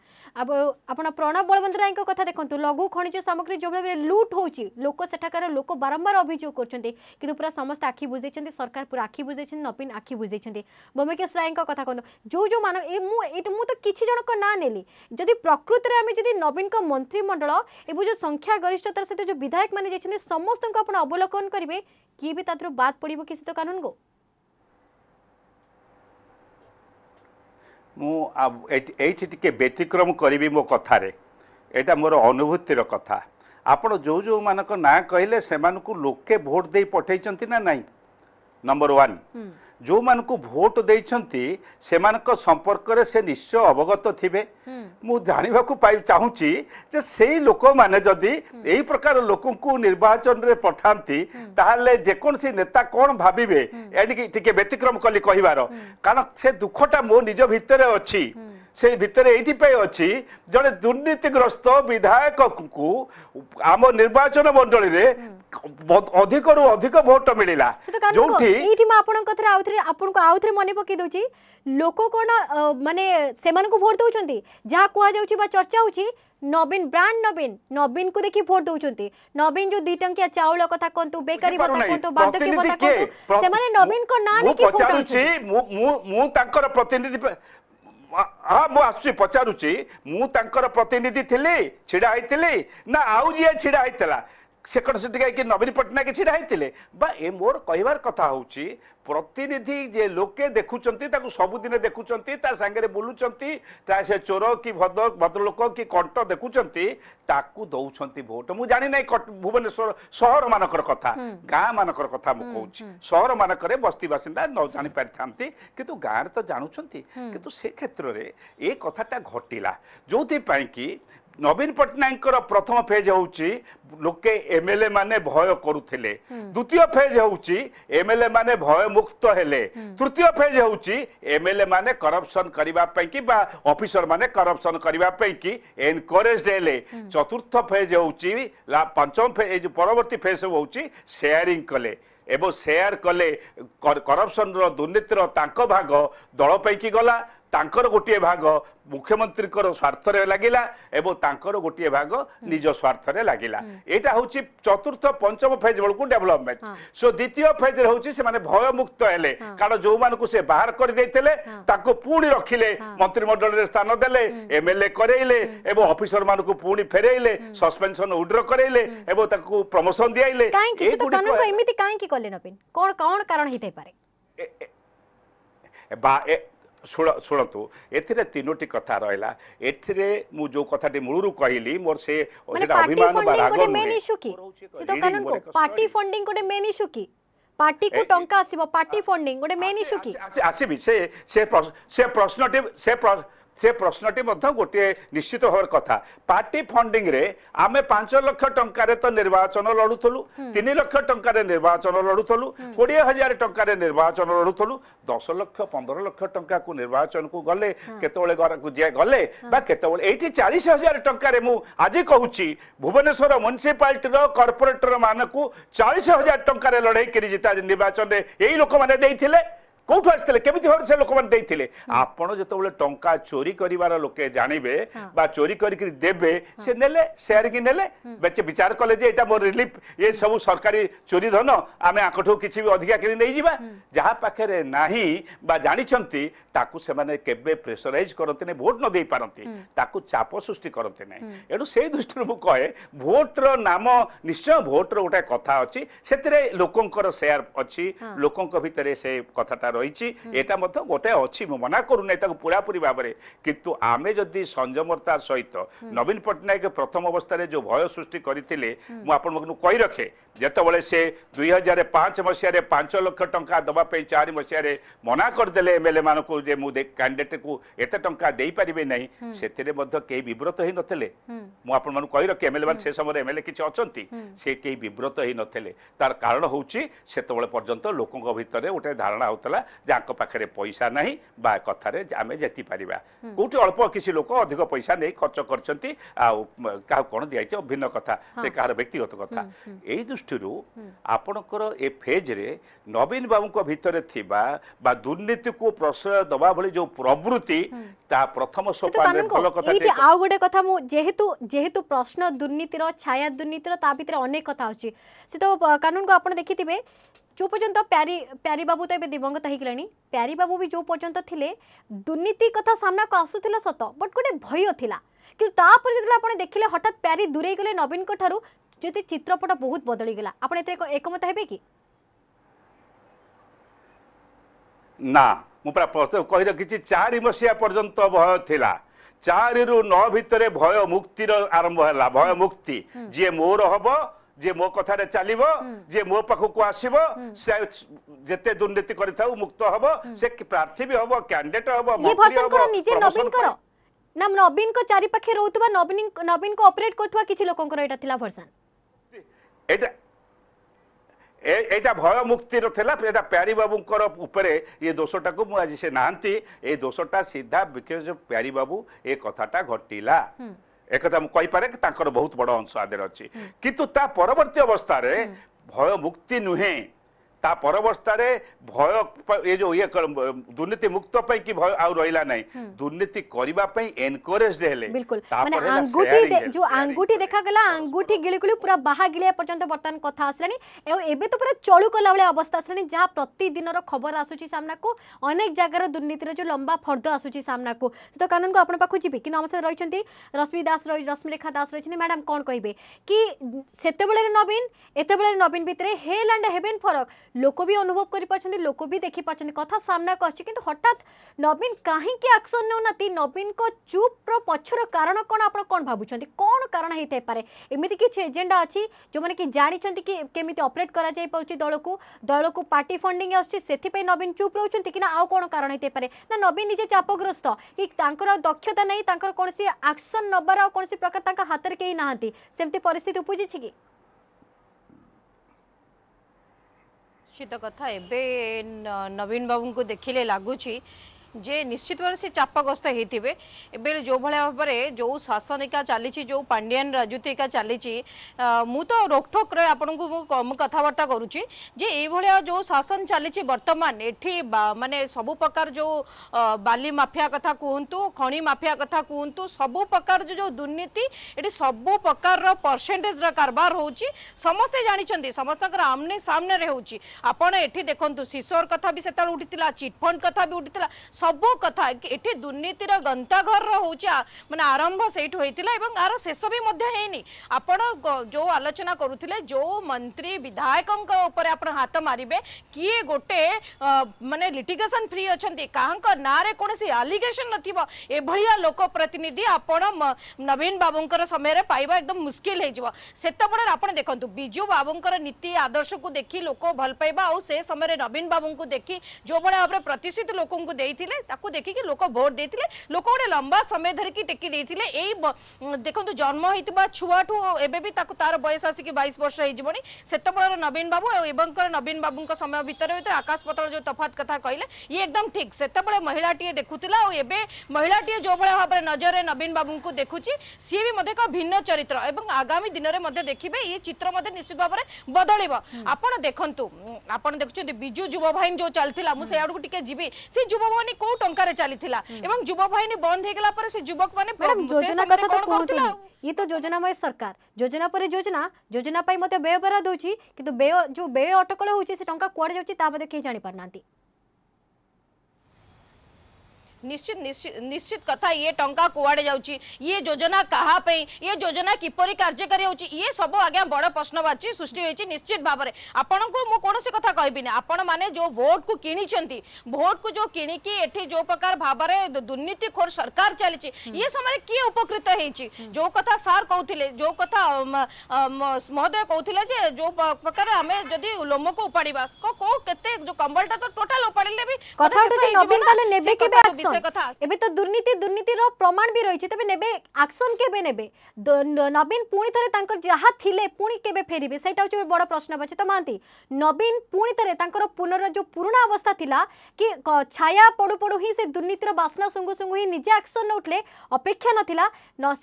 ଆପଣ ପ୍ରଣବ ବଳବନ୍ତ ରାୟଙ୍କ କଥା ଦେଖନ୍ତୁ ଲଘୁ ଖଣିଜ ସାମଗ୍ରୀ ଯେଉଁଭଳି ଭାବରେ ଲୁଟ୍ ହେଉଛି ଲୋକ ସେଠାକାର ଲୋକ ବାରମ୍ବାର ଅଭିଯୋଗ କରୁଛନ୍ତି କିନ୍ତୁ ପୁରା ସମସ୍ତେ ଆଖି ବୁଝିଦେଇଛନ୍ତି ସରକାର ପୁରା ଆଖି ବୁଝିଦେଇଛନ୍ତି ନବୀନ ଆଖି ବୁଝିଦେଇଛନ୍ତି ବ୍ୟୋମକେଶ ରାୟଙ୍କ କଥା କୁହନ୍ତୁ ଯେଉଁ ଯେଉଁମାନେ ଏ ମୁଁ ଏଇଠି ମୁଁ ତ କିଛି ଜଣଙ୍କ ନାଁ ନେଲି ଯଦି ପ୍ରକୃତରେ ଆମେ ଯଦି ନବୀନଙ୍କ ମନ୍ତ୍ରୀମଣ୍ଡଳ ଏବଂ ଯେଉଁ ସଂଖ୍ୟା ଗରିଷ୍ଠତାର ସହିତ ଯେଉଁ ବିଧାୟକମାନେ ଯାଇଛନ୍ତି ସମସ୍ତଙ୍କୁ ଆପଣ ଅବଲୋକନ କରିବେ କିଏ ବି ତା ଦେହରୁ ବାଦ୍ ପଡ଼ିବ କି ସେ ତ କାନୁନକୁ ମୁଁ ଏଇଠି ଟିକେ ବ୍ୟତିକ୍ରମ କରିବି ମୋ କଥାରେ ଏଇଟା ମୋର ଅନୁଭୂତିର କଥା ଆପଣ ଯେଉଁ ଯେଉଁମାନଙ୍କ ନାଁ କହିଲେ ସେମାନଙ୍କୁ ଲୋକେ ଭୋଟ୍ ଦେଇ ପଠାଇଛନ୍ତି ନା ନାହିଁ ନମ୍ବର ୱାନ୍ ଯେଉଁମାନଙ୍କୁ ଭୋଟ ଦେଇଛନ୍ତି ସେମାନଙ୍କ ସମ୍ପର୍କରେ ସେ ନିଶ୍ଚୟ ଅବଗତ ଥିବେ ମୁଁ ଜାଣିବାକୁ ପାଇ ଚାହୁଁଛି ଯେ ସେଇ ଲୋକମାନେ ଯଦି ଏଇ ପ୍ରକାର ଲୋକଙ୍କୁ ନିର୍ବାଚନରେ ପଠାନ୍ତି ତାହେଲେ ଯେକୌଣସି ନେତା କ'ଣ ଭାବିବେ ଏଣିକି ଟିକେ ବ୍ୟତିକ୍ରମ କଲି କହିବାର କାରଣ ସେ ଦୁଃଖଟା ମୋ ନିଜ ଭିତରେ ଅଛି ସେଇ ଭିତରେ ଏଇଥିପାଇଁ ଅଛି ଜଣେ ଦୁର୍ନୀତିଗ୍ରସ୍ତ ବିଧାୟକଙ୍କୁ ଆମ ନିର୍ବାଚନ ମଣ୍ଡଳୀରେ ଅଧିକରୁ ଅଧିକ ଭୋଟ ମିଳିଲା ଯୋଉଠି ଏଇଠି ମୁଁ ଆପଣଙ୍କ କଥାରେ ଆଉଥରେ ଆପଣଙ୍କୁ ଆଉଥରେ ମନେ ପକେଇ ଦଉଛି ଲୋକ କ'ଣ ମାନେ ସେମାନଙ୍କୁ ଭୋଟ ଦଉଛନ୍ତି ଯାହା କୁହାଯାଉଛି ବା ଚର୍ଚ୍ଚା ହେଉଛି ନବୀନ ବ୍ରାଣ୍ଡ ନବୀନ ନବୀନକୁ ଦେଖି ଭୋଟ ଦଉଛନ୍ତି ନବୀନ ଯୋଉ ଦୁଇ ଟଙ୍କିଆ ଚାଉଳ କଥା କୁହନ୍ତୁ ବେକାରୀ କଥା କୁହନ୍ତୁ ବାର୍ଦ୍ଧକ୍ୟ କଥା କୁହନ୍ତୁ ସେମାନେ ନବୀନଙ୍କ ନାଁ ନେଇକି ଭୋଟ ଦଉଛନ୍ତି ମୁଁ ତାଙ୍କର ପ୍ରତିନିଧି ହଁ ମୁଁ ଆସୁଛି ପଚାରୁଛି ମୁଁ ତାଙ୍କର ପ୍ରତିନିଧି ଥିଲି ଛିଡ଼ା ହେଇଥିଲି ନା ଆଉ ଯିଏ ଛିଡ଼ା ହେଇଥିଲା ସେକଟ ସେଠି କାହିଁକି ନବୀନ ପଟ୍ଟନାୟକ ଛିଡ଼ା ହେଇଥିଲେ ବା ଏ ମୋର କହିବାର କଥା ହେଉଛି প্রতিনিধি যে লোকে দেখুছেন তাকে সবুদিনে দেখুছেন তা সাংরে বুলুচান তা সে চোর কি ভদ্রলোক কি কণ্ট দেখুছেন তাকে দৌঁচান ভোট মু জানি না ভুবনেশ্বর সহর মানকর কথা গাঁ মানকর কথা মু কৌছি সহর মানকরে বস্তি বাসিন্দা ন জাঁপারি থাকে কিন্তু গাঁরে তো জাণুছেন কিন্তু সে ক্ষেত্রে এ কথাটা ঘটিলা যে কি ନବୀନ ପଟ୍ଟନାୟକଙ୍କର ପ୍ରଥମ ଫେଜ୍ ହେଉଛି ଲୋକେ ଏମ ଏଲ ଏ ମାନେ ଭୟ କରୁଥିଲେ ଦ୍ୱିତୀୟ ଫେଜ୍ ହେଉଛି ଏମ ଏଲ ଏ ମାନେ ଭୟମୁକ୍ତ ହେଲେ ତୃତୀୟ ଫେଜ୍ ହେଉଛି ଏମ ଏଲ ଏ ମାନେ କରପ୍ସନ୍ କରିବା ପାଇଁ କି ବା ଅଫିସର ମାନେ କରପ୍ସନ୍ କରିବା ପାଇଁ କି ଏନକରେଜଡ୍ ହେଲେ ଚତୁର୍ଥ ଫେଜ୍ ହେଉଛି ପଞ୍ଚମ ଫେଜ୍ ଏଇ ଯେଉଁ ପରବର୍ତ୍ତୀ ଫେଜ୍ ସବୁ ହେଉଛି ସେୟାରିଂ କଲେ ଏବଂ ସେୟାର କଲେ କରପ୍ସନ୍ର ଦୁର୍ନୀତିର ତାଙ୍କ ଭାଗ ଦଳ ପାଇଁକି ଗଲା ତାଙ୍କର ଗୋଟିଏ ଭାଗ ମୁଖ୍ୟମନ୍ତ୍ରୀଙ୍କର ସ୍ୱାର୍ଥରେ ଲାଗିଲା ଏବଂ ତାଙ୍କର ଗୋଟିଏ ଭାଗ ନିଜ ସ୍ୱାର୍ଥରେ ଲାଗିଲା ଏଇଟା ହେଉଛି ଚତୁର୍ଥ ପଞ୍ଚମ ଫେଜ୍ ବେଳକୁ ଡେଭଲପମେଣ୍ଟ ସୋ ଦ୍ୱିତୀୟ ଫେଜ୍ରେ ହେଉଛି ସେମାନେ ଭୟମୁକ୍ତ ହେଲେ କାରଣ ଯେଉଁମାନଙ୍କୁ ସେ ବାହାର କରିଦେଇଥିଲେ ତାଙ୍କୁ ପୁଣି ରଖିଲେ ମନ୍ତ୍ରିମଣ୍ଡଳରେ ସ୍ଥାନ ଦେଲେ ଏମଏଲଏ କରେଇଲେ ଏବଂ ଅଫିସର ମାନଙ୍କୁ ପୁଣି ଫେରେଇଲେ ସସ୍ପେନସନ ଉଡ୍ର କରେଇଲେ ଏବଂ ତାଙ୍କୁ ପ୍ରମୋସନ ଦିଆଇଲେ ଏମିତି କାହିଁକି କଲେ ନବୀନ କ'ଣ କ'ଣ କାରଣ ହେଇଥାଇପାରେ ବା ଶୁଣନ୍ତୁ ଏଥିରେ ତିନୋଟି କଥା ରହିଲା ଏଥିରେ ମୁଁ ଯୋଉ କଥାଟି ମୂଳରୁ କହିଲି ମୋର ସେ ଅଭିମାନ ବା ରାଗ ପାର୍ଟି ଫଣ୍ଡିଂ ଗୋଟେ ମେନ୍ ଇସ୍ୟୁ କି ପାର୍ଟିକୁ ଟଙ୍କା ଆସିବ ପାର୍ଟି ଫଣ୍ଡିଂ ଗୋଟେ ମେନ୍ ଇସ୍ୟୁ କି ଆସିବି ସେ ସେ ପ୍ରଶ୍ନଟି ସେ সে প্রশ্নটি মধ্যে গোটিয়ে নিশ্চিত হওয়ার কথা পার্টি ফন্ডিং রে আমি পাঁচ লক্ষ টঙ্কারে তো নির্বাচন লড়ুলু তিন লক্ষ টঙ্কারে নির্বাচন লড়ুলু কোড়িয়ে হাজার টঙ্কারে নির্বাচন লড়ুলু দশ লক্ষ পনেরো লক্ষ টঙ্কা কু নির্বাচন কু গলে কেতবে ঘরকু যে গলে বা কেতবে এইটি চালিশ হাজার টঙ্কারে মু আজি কুচি ভুবনেশ্বর মুনিসিপালিটির কর্পোরেটর মানুষ চালিশ হাজার টঙ্কার লড়াই করে জিতা নির্বাচনের এই লোক মানে দিয়ে কোথু আসলে কেমিতি ভাবে সে লোকমান দিয়ে আপন যেতবেলে টঙ্কা চোরি করিবার লোকে জানিবে বা চোরি করি করি দেবে সে নেলে শেয়ার কি নেলে বেচে বিচার কলে যে এটা মোর রিলিফ এ সব সরকারি চোরি ধন আমি আঙ্কঠু কিছু অধিকা কিনি নেই যা যাহা পাখরে নাহি বা জাঁচান তাকু সে কেবে প্রেসারাইজ করতে নে ভোট ন দেই পারন্তি তাকু চাপ সৃষ্টি করতে না এটু সেই দৃষ্টি রূপ কয়ে ভোটর নাম নিশ্চয় ভোটর গোটে কথা অছি সেতরে লোকঙ্কর শেয়ার অছি লোকর ভিতরে সেই কথাটা রয়েছে এটা মধ্যে গোটে অছি মু মনা করু না তাকে পুরাপুরি ভাবে কিন্তু আমি যদি সঞ্জমতার সহিত নবীন পট্টনাক প্রথম অবস্থায় যে ভয় সৃষ্টি করে মু আপনার কই রখে ଯେତେବେଳେ ସେ ଦୁଇ ହଜାର ପାଞ୍ଚ ମସିହାରେ ପାଞ୍ଚ ଲକ୍ଷ ଟଙ୍କା ଦେବା ପାଇଁ ଚାରି ମସିହାରେ ମନା କରିଦେଲେ ଏମ୍ଏଲ୍ଏମାନଙ୍କୁ ଯେ ମୁଁ କ୍ୟାଣ୍ଡିଡେଟ୍କୁ ଏତେ ଟଙ୍କା ଦେଇପାରିବି ନାହିଁ ସେଥିରେ ମଧ୍ୟ କେହି ବିବ୍ରତ ହେଇନଥିଲେ ମୁଁ ଆପଣମାନଙ୍କୁ କହି ରଖି ଏମ୍ଏଲ୍ଏ ମାନେ ସେ ସମୟରେ ଏମ୍ଏଲ୍ଏ କିଛି ଅଛନ୍ତି ସେ କେହି ବିବ୍ରତ ହେଇନଥିଲେ ତାର କାରଣ ହେଉଛି ସେତେବେଳେ ପର୍ଯ୍ୟନ୍ତ ଲୋକଙ୍କ ଭିତରେ ଗୋଟେ ଧାରଣା ହେଉଥିଲା ଯେ ଆଙ୍କ ପାଖରେ ପଇସା ନାହିଁ ବା କଥାରେ ଆମେ ଜିତିପାରିବା କେଉଁଠି ଅଳ୍ପ କିଛି ଲୋକ ଅଧିକ ପଇସା ନେଇ ଖର୍ଚ୍ଚ କରିଛନ୍ତି ଆଉ କାହାକୁ କ'ଣ ଦିଆଯାଇଛି ଭିନ୍ନ କଥା ସେ କାହାର ବ୍ୟକ୍ତିଗତ କଥା ଏଇ ଦୃଷ୍ଟି ଦୃଷ୍ଟିରୁ ଆପଣଙ୍କର ଏ ଫେଜ୍ରେ ନବୀନ ବାବୁଙ୍କ ଭିତରେ ଥିବା ବା ଦୁର୍ନୀତିକୁ ପ୍ରଶ୍ରୟ ଦେବା ଭଳି ଯେଉଁ ପ୍ରବୃତ୍ତି ତା ପ୍ରଥମ ସୋପାନରେ ଭଲ କଥା ଆଉ ଗୋଟେ କଥା ମୁଁ ଯେହେତୁ ଯେହେତୁ ପ୍ରଶ୍ନ ଦୁର୍ନୀତିର ଛାୟା ଦୁର୍ନୀତିର ତା ଭିତରେ ଅନେକ କଥା ଅଛି ସେ ତ କାନୁନକୁ ଆପଣ ଦେଖିଥିବେ ଯେଉଁ ପର୍ଯ୍ୟନ୍ତ ପ୍ୟାରି ପ୍ୟାରି ବାବୁ ତ ଏବେ ଦିବଙ୍ଗତ ହେଇଗଲେଣି ପ୍ୟାରି ବାବୁ ବି ଯେଉଁ ପର୍ଯ୍ୟନ୍ତ ଥିଲେ ଦୁର୍ନୀତି କଥା ସାମ୍ନାକୁ ଆସୁଥିଲା ସତ ବଟ୍ ଗୋଟେ ଭୟ ଥିଲା କିନ୍ତୁ ତାପରେ ଯେତେବେଳେ ଆପଣ ଦେଖିଲେ ହଠାତ୍ ପ୍ୟାରି ଦୂରେଇ ଗଲେ ନବୀନଙ୍କ ଠାରୁ ଯଦି ଚିତ୍ରପଟ ବହୁତ ବଦଳିଗଲା ଆପଣ ଏଥିରେ ଏକମତ ହେବେ କି ନା ମୁଁ ପୁରା କହି ରଖିଛି ଚାରି ମସିହା ପର୍ଯ୍ୟନ୍ତ ଭୟ ଥିଲା ଚାରିରୁ ନଅ ଭିତରେ ଭୟ ମୁକ୍ତିର ଆରମ୍ଭ ହେଲା ଭୟ ମୁକ୍ତି ଯିଏ ମୋର ହବ ଯିଏ ମୋ କଥାରେ ଚାଲିବ ଯିଏ ମୋ ପାଖକୁ ଆସିବ ସେ ଯେତେ ଦୁର୍ନୀତି କରିଥାଉ ମୁକ୍ତ ହବ ସେ ପ୍ରାର୍ଥୀ ବି ହବ କ୍ୟାଣ୍ଡିଡେଟ ହବ ନିଜେ ନବୀନଙ୍କର ନା ନବୀନଙ୍କ ଚାରିପାଖେ ରହୁଥିବା ନବୀନ ନବୀନଙ୍କୁ ଅପରେଟ କରୁଥିବା କିଛି ଲୋକଙ୍କର ଏଇଟା ଥିଲା ଭରସାନ ଏଇଟା এটা ভয় মুক্তির লা এটা ପ୍ୟାରୀବାବୁଙ୍କର ଉପରେ ଏ ଦୋଷଟାକୁ ମୁଁ ଆଜି ସେ ନାହାନ୍ତି ଏ ଦୋଷଟା ସିଧା ବିକଜ ପ୍ୟାରୀବାବୁ ଏ କଥାଟା ଘଟିଲା ଏକଥା ମୁଁ କହିପାରେ ତାଙ୍କର ବହୁତ ବଡ଼ ଅଂଶ ଆଦେହରେ ଅଛି କିନ୍ତୁ ତା ପରବର୍ତ୍ତୀ ଅବସ୍ଥାରେ ଭୟ ମୁକ୍ତି ନୁହେଁ তা পরবর্ষায় ভয় এ যে ইয়ে দুর্নীতি মুক্ত পাই কি ভয় আউ রইলা নাই দুর্নীতি করিবা পাই এনকরেজ হেলে বিলকুল মানে আঙ্গুটি যে আঙ্গুটি দেখা গলা আঙ্গুটি গিলিগুলি পুরা বাহা গিলিয়া পর্যন্ত বর্তমান কথা আসলানি এবে তো পুরা চলু কলা বলে অবস্থা আসলানি যা প্রতিদিনর খবর আসুচি সামনাকু অনেক জায়গার দুর্নীতির যে লম্বা ফর্দ আসুচি সামনাকু তো কাননকু আপনার পাখু জিবি কিন্তু আমার সাথে রয়েছেন রশ্মি দাস রেখা দাস রয়েছেন ম্যাডাম কোন কইবে কি সেতবেলার নবীন এতবেলার নবীন ভিতরে হেল আন্ড হেভেন ফরক লোক বি অনুভব করেপার লোক বি দেখিপার কথা সামনাকু আসছে কিন্তু হঠাৎ নবীন কী আকশন নেউনা নবীন চুপ্র পছর কারণ কোণ আপনার কোণ ভাবুচ্ছেন কোণ কারণ হয়ে পারে এমিতি কিছু এজেন্ডা আছে যে কি জাঁচান কি কেমিতি অপরেট করা যাই পারছি দলকু দলকু পার্টি ফন্ডিং আসছে সেপাই নবীন চুপ রয়েছেন কিনা আউ কোণ কারণ হয়ে পারে না নবীন নিজে চাপগ্রস্ত কি তাঁর দক্ষতা নাই তাঁর কোণী আকশন নবার কোণী প্রকার তাঁর হাতের কেই না সেমতি পরিস্থিতি উপজিছে কি নিশ্চিত কথা এবে নবীন বাবু দেখলে লাগুছি ଯେ ନିଶ୍ଚିତ ଭାବରେ ସେ ଚାପାଗ୍ରସ୍ତ ହେଇଥିବେ ଏବେ ଯେଉଁ ଭଳିଆ ଭାବରେ ଯେଉଁ ଶାସନିକା ଚାଲିଛି ଯେଉଁ ପାଣ୍ଡିଆନ ରାଜୁତିକା ଚାଲିଛି ମୁଁ ତ ରୋକଠୋକରେ ଆପଣଙ୍କୁ ମୁଁ କଥାବାର୍ତ୍ତା କରୁଛି ଯେ ଏଇଭଳିଆ ଯେଉଁ ଶାସନ ଚାଲିଛି ବର୍ତ୍ତମାନ ଏଠି ମାନେ ସବୁ ପ୍ରକାର ଯେଉଁ ବାଲି ମାଫିଆ କଥା କୁହନ୍ତୁ ଖଣି ମାଫିଆ କଥା କୁହନ୍ତୁ ସବୁ ପ୍ରକାର ଯେଉଁ ଦୁର୍ନୀତି ଏଠି ସବୁ ପ୍ରକାରର ପରସେଣ୍ଟେଜର କାରବାର ହେଉଛି ସମସ୍ତେ ଜାଣିଛନ୍ତି ସମସ୍ତଙ୍କର ଆମ୍ନେ ସାମ୍ନାରେ ହେଉଛି ଆପଣ ଏଠି ଦେଖନ୍ତୁ ଶିଶୋର କଥା ବି ସେତେବେଳେ ଉଠିଥିଲା ଚିଟଫଣ୍ଡ କଥା ବି ଉଠିଥିଲା সবো কথা এটি দুর্নীতিৰ গন্তাগৰ হোচা মানে আৰম্ভ ছেট হৈ থিলা এবঙ আৰু শেষোবি মধ্য হৈ নি आपण जो আলোচনা কৰোtile যে মন্ত্রী বিধায়কক ওপৰ आपण হাত মৰিবে কি গোটে মানে লিটিগেশ্বন ফ্রি আছেনতি কাৰ কাৰ নারে কোনোসি এলিগেশ্বন নথিব এভলিয়া লোক প্ৰতিনিধি आपण নবীন বাবুଙ୍କৰ সময়ৰে পাইবা একদম মুশকিল হৈ যাব seta পৰ आपण দেখন্ত বিজু বাবুଙ୍କৰ নীতি আদৰশক দেখি লোক ভাল পাইবা আৰু সেই সময়ৰে নবীন বাবুଙ୍କক দেখি যোবাৰ পৰা প্ৰতিশীত লোকক দি ଦେଇଥିଲେ ତାକୁ ଦେଖିକି ଲୋକ ଭୋଟ ଦେଇଥିଲେ ଲୋକ ଗୋଟେ ଲମ୍ବା ସମୟ ଧରିକି ଟେକି ଦେଇଥିଲେ ଏଇ ଦେଖନ୍ତୁ ଜନ୍ମ ହେଇଥିବା ଛୁଆଠୁ ଏବେ ବି ତାକୁ ତାର ବୟସ ଆସିକି ବାଇଶ ବର୍ଷ ହେଇଯିବଣି ସେତେବେଳର ନବୀନ ବାବୁ ଆଉ ଏବଙ୍କର ନବୀନ ବାବୁଙ୍କ ସମୟ ଭିତରେ ଭିତରେ ଆକାଶ ପତଳ ଯେଉଁ ତଫାତ କଥା କହିଲେ ଇଏ ଏକଦମ ଠିକ୍ ସେତେବେଳେ ମହିଳାଟିଏ ଦେଖୁଥିଲା ଆଉ ଏବେ ମହିଳାଟିଏ ଯେଉଁଭଳି ଭାବରେ ନଜରରେ ନବୀନ ବାବୁଙ୍କୁ ଦେଖୁଛି ସିଏ ବି ମଧ୍ୟ ଏକ ଭିନ୍ନ ଚରିତ୍ର ଏବଂ ଆଗାମୀ ଦିନରେ ମଧ୍ୟ ଦେଖିବେ ଇଏ ଚିତ୍ର ମଧ୍ୟ ନିଶ୍ଚିତ ଭାବରେ ବଦଳିବ ଆପଣ ଦେଖନ୍ତୁ ଆପଣ ଦେଖୁଛନ୍ତି ବିଜୁ ଯୁବ ବାହିନୀ ଯେଉଁ ଚାଲିଥିଲା ମୁଁ ସେଆଡ଼କୁ ଟିକେ ଯିବି ସେ ଯୁବ ବାହିନୀ କୋଉ ଟଙ୍କାରେ ଚାଲିଥିଲା ଏବଂ ଯୁବ ବାହିନୀ ବନ୍ଦ ହେଇଗଲା ପରେ ସେ ଯୁବକ ମାନେ ଯୋଜନା କଥା ତ କହୁଥିଲେ ଇଏ ତ ଯୋଜନାମୟ ସରକାର ଯୋଜନା ପରେ ଯୋଜନା ଯୋଜନା ପାଇଁ ମୋତେ ବ୍ୟୟ ବରାଦ ହେଉଛି କିନ୍ତୁ ବ୍ୟୟ ଯେଉଁ ବ୍ୟୟ ଅଟକଳ ହେଉଛି ସେ ଟଙ୍କା କୁଆଡ଼େ ଯାଉଛି ତା ମଧ୍ୟ କେହି ଜାଣିପାରୁନାହାନ୍ତି निश्चित निश्चित कथा ये टंका कुआडे जाउची ये योजना कहा पे ये योजना किपरी कार्यकारी होची ये सब आज्ञा बड़ प्रश्नवाची सृष्टि होची निश्चित भाव में आपण को मुझे कौन कथा कहबी आपण माने जो वोट को किनी चंती वोट को जो किनी की एठी जो प्रकार भाव दुर्नीति खोर सरकार चली हम्म। ये समय किए उपकृत हो हम्म। जो कथा सार कहथिले जो कथा महोदय कहथिले जे जो प्रकार हमें जदि लोम को उपाडीबा को को केते जो कंबलटा तो टोटल उपाडीले भी कथा तो नवीन ताले नेबे केबे एक्शन तो এবে তো দুর্নীতি দুর্নীতির প্রমাণ বি রয়েছে তবে নেবে আকশন কেবে নেবে নবীন পুঁ থরে তাঁর যা লে পুঁ কেবে ফেরবে সেইটা হচ্ছে বড় প্রশ্নবাচী তো মহান্তি নবীন পুঁ থরে তাঁর পুনর যে পুরোনা অবস্থা লা কি ছায়া পড়ু পড়ু হি সে দুর্নীতির বাসনা শুঙ্গু শুঙ্গু হি নিজে আকশন নেউলে অপেক্ষা নথিলা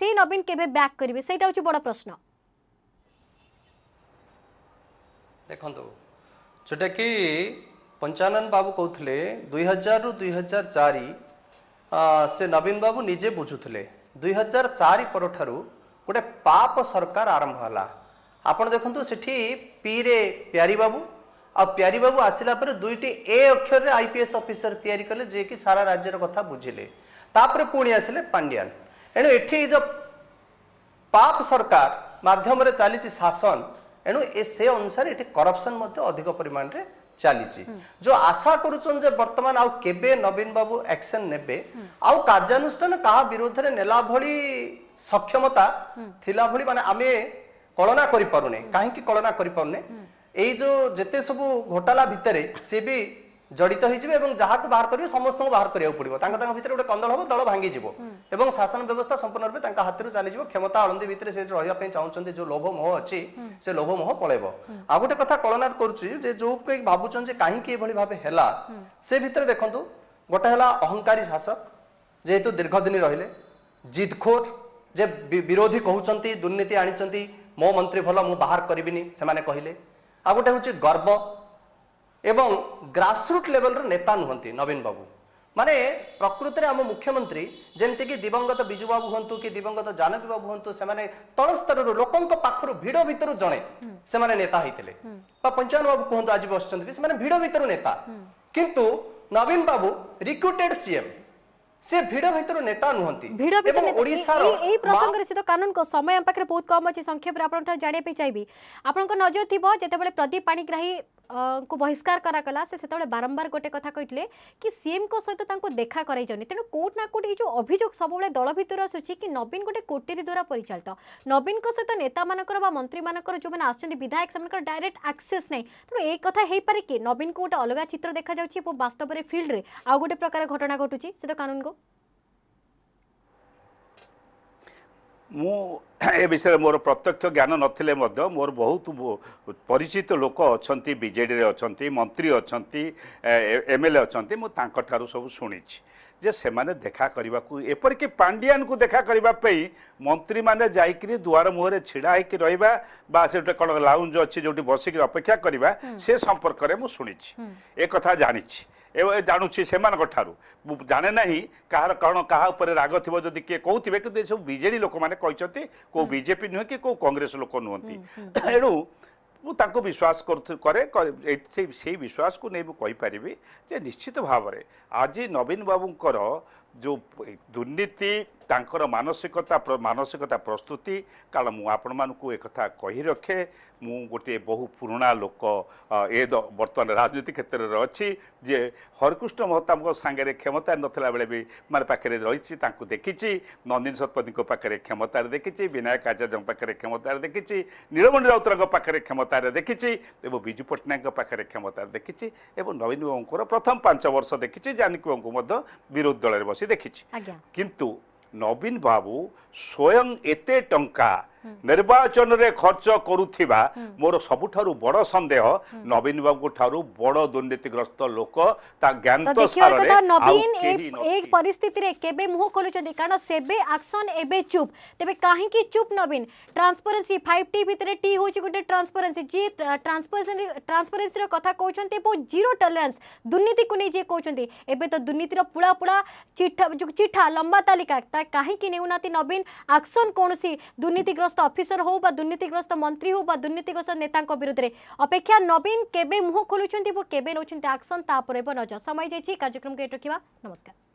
সেই নবীন কেবে ব্যাক করবে সেইটা হচ্ছে বড় প্রশ্ন ଦେଖନ୍ତୁ ଯେଉଁଟାକି ପଞ୍ଚାନନ ବାବୁ କହୁଥିଲେ ଦୁଇହଜାରରୁ ଦୁଇହଜାର ଚାରି ସେ ନବୀନ ବାବୁ ନିଜେ ବୁଝୁଥିଲେ ଦୁଇ ହଜାର ଚାରି ପରଠାରୁ ଗୋଟେ ପାପ ସରକାର ଆରମ୍ଭ ହେଲା ଆପଣ ଦେଖନ୍ତୁ ସେଠି ପିରେ ପ୍ୟାରୀ ବାବୁ ଆଉ ପ୍ୟାରୀ ବାବୁ ଆସିଲା ପରେ ଦୁଇଟି ଏ ଅକ୍ଷରରେ ଆଇ ପି ଏସ୍ ଅଫିସର ତିଆରି କଲେ ଯିଏକି ସାରା ରାଜ୍ୟର କଥା ବୁଝିଲେ ତାପରେ ପୁଣି ଆସିଲେ ପାଣ୍ଡିଆନ ଏଣୁ ଏଠି ଯେଉଁ ପାପ ସରକାର ମାଧ୍ୟମରେ ଚାଲିଛି ଶାସନ ଏଣୁ ଏ ସେ ଅନୁସାରେ ଏଠି କରପ୍ସନ୍ ମଧ୍ୟ ଅଧିକ ପରିମାଣରେ ଚାଲିଛି ଯୋଉ ଆଶା କରୁଛନ୍ତି ଯେ ବର୍ତ୍ତମାନ ଆଉ କେବେ ନବୀନ ବାବୁ ଆକ୍ସନ ନେବେ ଆଉ କାର୍ଯ୍ୟାନୁଷ୍ଠାନ କାହା ବିରୋଧରେ ନେଲା ଭଳି ସକ୍ଷମତା ଥିଲା ଭଳି ମାନେ ଆମେ କଳନା କରିପାରୁନେ କାହିଁକି କଳନା କରିପାରୁନେ ଏଇ ଯୋଉ ଯେତେ ସବୁ ଘୋଟାଲା ଭିତରେ ସିଏ ବି জড়িত হয়ে যাবে এবং যাহাকে বাহার করবে সমস্ত বাহার করা পড়ব তাঙ্ক তাঙ্ক ভিতরে গোটে কন্দল হব দল ভাঙ্গি যাব এবং শাসন ব্যবস্থা সম্পূর্ণ রূপে তাঙ্ক হাতরু চালি যাব ক্ষমতা আলন্দি ভিতরে সে রহবা পাই যে লোভ মোহ অছি সে লোভ মোহ পলাইব আর গোটে কথা কলনাথ করছি যে যে ভাবুছেন যে কাহিকি এইভাবে ভাবে হেলা সে ভিতরে দেখুন গোটে হেলা অহংকারী শাসক যেহেতু দীর্ঘদিন রহলে জিদখোর যে বিরোধী কুমার দুর্নীতি আনিছেন মো মন্ত্রী ভাল মু বাহার করবিনি সে কহিলে আর গোটে হচ্ছে গর্ব ଏବଂ ଗ୍ରାସରୁଟ୍ ଲେଭେଲର ନେତା ନୁହନ୍ତି ନବୀନ ବାବୁ ମାନେ ପ୍ରକୃତରେ ଆମ ମୁଖ୍ୟମନ୍ତ୍ରୀ ଯେମିତିକି ଦିବଙ୍ଗତ ବିଜୁବାବୁ ହୁଅନ୍ତୁ କି ଦିବଙ୍ଗତ ଜାନକୀ ବାବୁ ହୁଅନ୍ତୁ ସେମାନେ ତଳ ସ୍ତରରୁ ଲୋକଙ୍କ ପାଖରୁ ଭିଡ଼ ଭିତରୁ ଜଣେ ସେମାନେ ନେତା ହେଇଥିଲେ ବା ପଞ୍ଚାୟନ ବାବୁ କୁହନ୍ତୁ ଆଜି ବସିଛନ୍ତି ବି ସେମାନେ ଭିଡ଼ ଭିତରୁ ନେତା କିନ୍ତୁ ନବୀନ ବାବୁ ରିକ୍ରୁଟେଡ୍ ସିଏମ୍ ସେ ଭିଡ଼ ଭିତରୁ ନେତା নুহতি ଭିଡ଼ ভিতর ওড়িশার এই প্রসঙ্গরে সিধ কানুন কো সময় আম পাখরে বহুত কম আছে সংক্ষেপে আপনটা জানিয়ে পে ଚାହିଁବି ଆପଣଙ୍କ ନଜର ଥିବ ଯେତେବେଳେ ପ୍ରଦୀପ ପାଣିଗ୍ରାହୀ को बहिष्कार करागला से बारंबार गोटे कथा कहते कि सीएम को सहित देखा कर तेणु कौट ना कौट ये जो अभोग सब दल भितर आसूची कि नवीन गोटे कोटेरी द्वारा परिचालित नवीन सहित नेता मानकर मंत्री मानकर जो मैंने आसुच्च विधायक से डायरेक्ट आक्सेस ना तेणु एक कथा हो पारे कि नवीन को गोटे अलग चित्र देखा जाऊँगी और बास्तव में फिल्ड में आउ गोटे प्रकार घटना घटूची से तो कानून को ମୁଁ ଏ ବିଷୟରେ ମୋର ପ୍ରତ୍ୟକ୍ଷ ଜ୍ଞାନ ନଥିଲେ ମଧ୍ୟ ମୋର ବହୁତ ପରିଚିତ ଲୋକ ଅଛନ୍ତି ବିଜେଡ଼ିରେ ଅଛନ୍ତି ମନ୍ତ୍ରୀ ଅଛନ୍ତି ଏମ୍ ଏଲ୍ ଏ ଅଛନ୍ତି ମୁଁ ତାଙ୍କଠାରୁ ସବୁ ଶୁଣିଛି ଯେ ସେମାନେ ଦେଖା କରିବାକୁ ଏପରିକି ପାଣ୍ଡିଆନ୍କୁ ଦେଖା କରିବା ପାଇଁ ମନ୍ତ୍ରୀମାନେ ଯାଇକରି ଦୁଆର ମୁହଁରେ ଛିଡ଼ା ହେଇକି ରହିବା ବା ସେଠି କ'ଣ ଲାଉଞ୍ଜ ଅଛି ଯେଉଁଠି ବସିକି ଅପେକ୍ଷା କରିବା ସେ ସମ୍ପର୍କରେ ମୁଁ ଶୁଣିଛି ଏ କଥା ଜାଣିଛି ए जानुछि सेमानଙ୍କଠାରୁ ମୁଁ ଜାଣେ ନାହିଁ କାହାର କାରଣ କାହା ଉପରେ ରାଗ ଥିବ ଯଦି କିଏ କହୁଥିବେ କିନ୍ତୁ ଏସବୁ ବିଜେଡ଼ି ଲୋକମାନେ କହିଛନ୍ତି କେଉଁ ବିଜେପି ନୁହେଁ କି କେଉଁ କଂଗ୍ରେସ ଲୋକ ନୁହନ୍ତି ଏଣୁ ମୁଁ ତାଙ୍କୁ ବିଶ୍ୱାସ କରୁ କରେ ସେଇ ବିଶ୍ୱାସକୁ ନେଇ ମୁଁ କହିପାରିବି ଯେ ନିଶ୍ଚିତ ଭାବରେ ଆଜି ନବୀନ ବାବୁଙ୍କର ଯେଉଁ ଦୁର୍ନୀତି ତାଙ୍କର ମାନସିକତା ମାନସିକତା ପ୍ରସ୍ତୁତି କାରଣ ମୁଁ ଆପଣମାନଙ୍କୁ ଏକଥା କହି ରଖେ ମୁଁ ଗୋଟିଏ ବହୁ ପୁରୁଣା ଲୋକ ଏ ବର୍ତ୍ତମାନ ରାଜନୀତି କ୍ଷେତ୍ରରେ ଅଛି ଯେ ହରିକୃଷ୍ଣ ମହତାବଙ୍କ ସାଙ୍ଗରେ କ୍ଷମତା ନଥିଲା ବେଳେ ବି ମାନେ ପାଖରେ ରହିଛି ତାଙ୍କୁ ଦେଖିଛି ନନ୍ଦିନ ଶତପଥୀଙ୍କ ପାଖରେ କ୍ଷମତାରେ ଦେଖିଛି ବିନାୟକ ଆଚାର୍ଯ୍ୟଙ୍କ ପାଖରେ କ୍ଷମତାରେ ଦେଖିଛି ନୀଳମଣି ରାଉତରାଙ୍କ ପାଖରେ କ୍ଷମତାରେ ଦେଖିଛି ଏବଂ ବିଜୁ ପଟ୍ଟନାୟକଙ୍କ ପାଖରେ କ୍ଷମତାରେ ଦେଖିଛି ଏବଂ ନବୀନ ବାବୁଙ୍କର ପ୍ରଥମ ପାଞ୍ଚ ବର୍ଷ ଦେଖିଛି ଜାନକୀ ବାବୁଙ୍କୁ ମଧ୍ୟ ବିରୋଧୀ ଦଳରେ ବସି ଦେଖିଛି କିନ୍ତୁ ନବୀନ ବାବୁ ସ୍ୱୟଂ ଏତେ ଟଙ୍କା ନିର୍ବାଚନରେ ଖର୍ଚ୍ଚ କରୁଥିବା ମୋର ସବୁଠାରୁ ବଡ଼ ସନ୍ଦେହ ନବୀନ ବାବୁଙ୍କ ଠାରୁ ବଡ଼ ଦୁର୍ନୀତିଗ୍ରସ୍ତ ଲୋକ ତା ଜ୍ଞାନ ନବୀନ ଏ ପରିସ୍ଥିତିରେ କେବେ ମୁହଁ ଖୋଲୁଛନ୍ତି କାରଣ ସେବେ ଆକ୍ସନ ଏବେ ଚୁପ୍ ତେବେ କାହିଁକି ଚୁପ୍ ନବୀନ ଟ୍ରାନ୍ସପରେନ୍ସି ଫାଇଭ୍ ଟି ଭିତରେ ଟି ହେଉଛି ଗୋଟେ ଟ୍ରାନ୍ସପରେନ୍ସି ଯିଏ ଟ୍ରାନ୍ସପରେନ୍ସି ଟ୍ରାନ୍ସପରେନ୍ସିର କଥା କହୁଛନ୍ତି ଏବଂ ଜିରୋ ଟଲରାନ୍ସ ଦୁର୍ନୀତିକୁ ନେଇ ଯିଏ କହୁଛନ୍ତି ଏବେ ତ ଦୁର୍ନୀତିର ପୁଳା ପୁଳା ଚିଠା ଚିଠା ଲମ୍ବା ତାଲିକା ତା କାହିଁକି ନେଉନାହାନ୍ତି ନବୀନ ଆକ୍ସନ କୌଣସି ଦୁର୍ନୀତିଗ୍ରସ୍ତ दुर्नीतिग्रस्त अफिसर हो बा दुर्नीतिग्रस्त मंत्री हो बा दुर्नीतिग्रस्त नेता को विरुद्ध रे अपेक्षा नवीन केबे मुह खोलुछंती बो केबे नउछंती एक्शन तापर एबो नजर समय जैछि कार्यक्रम के टकिबा नमस्कार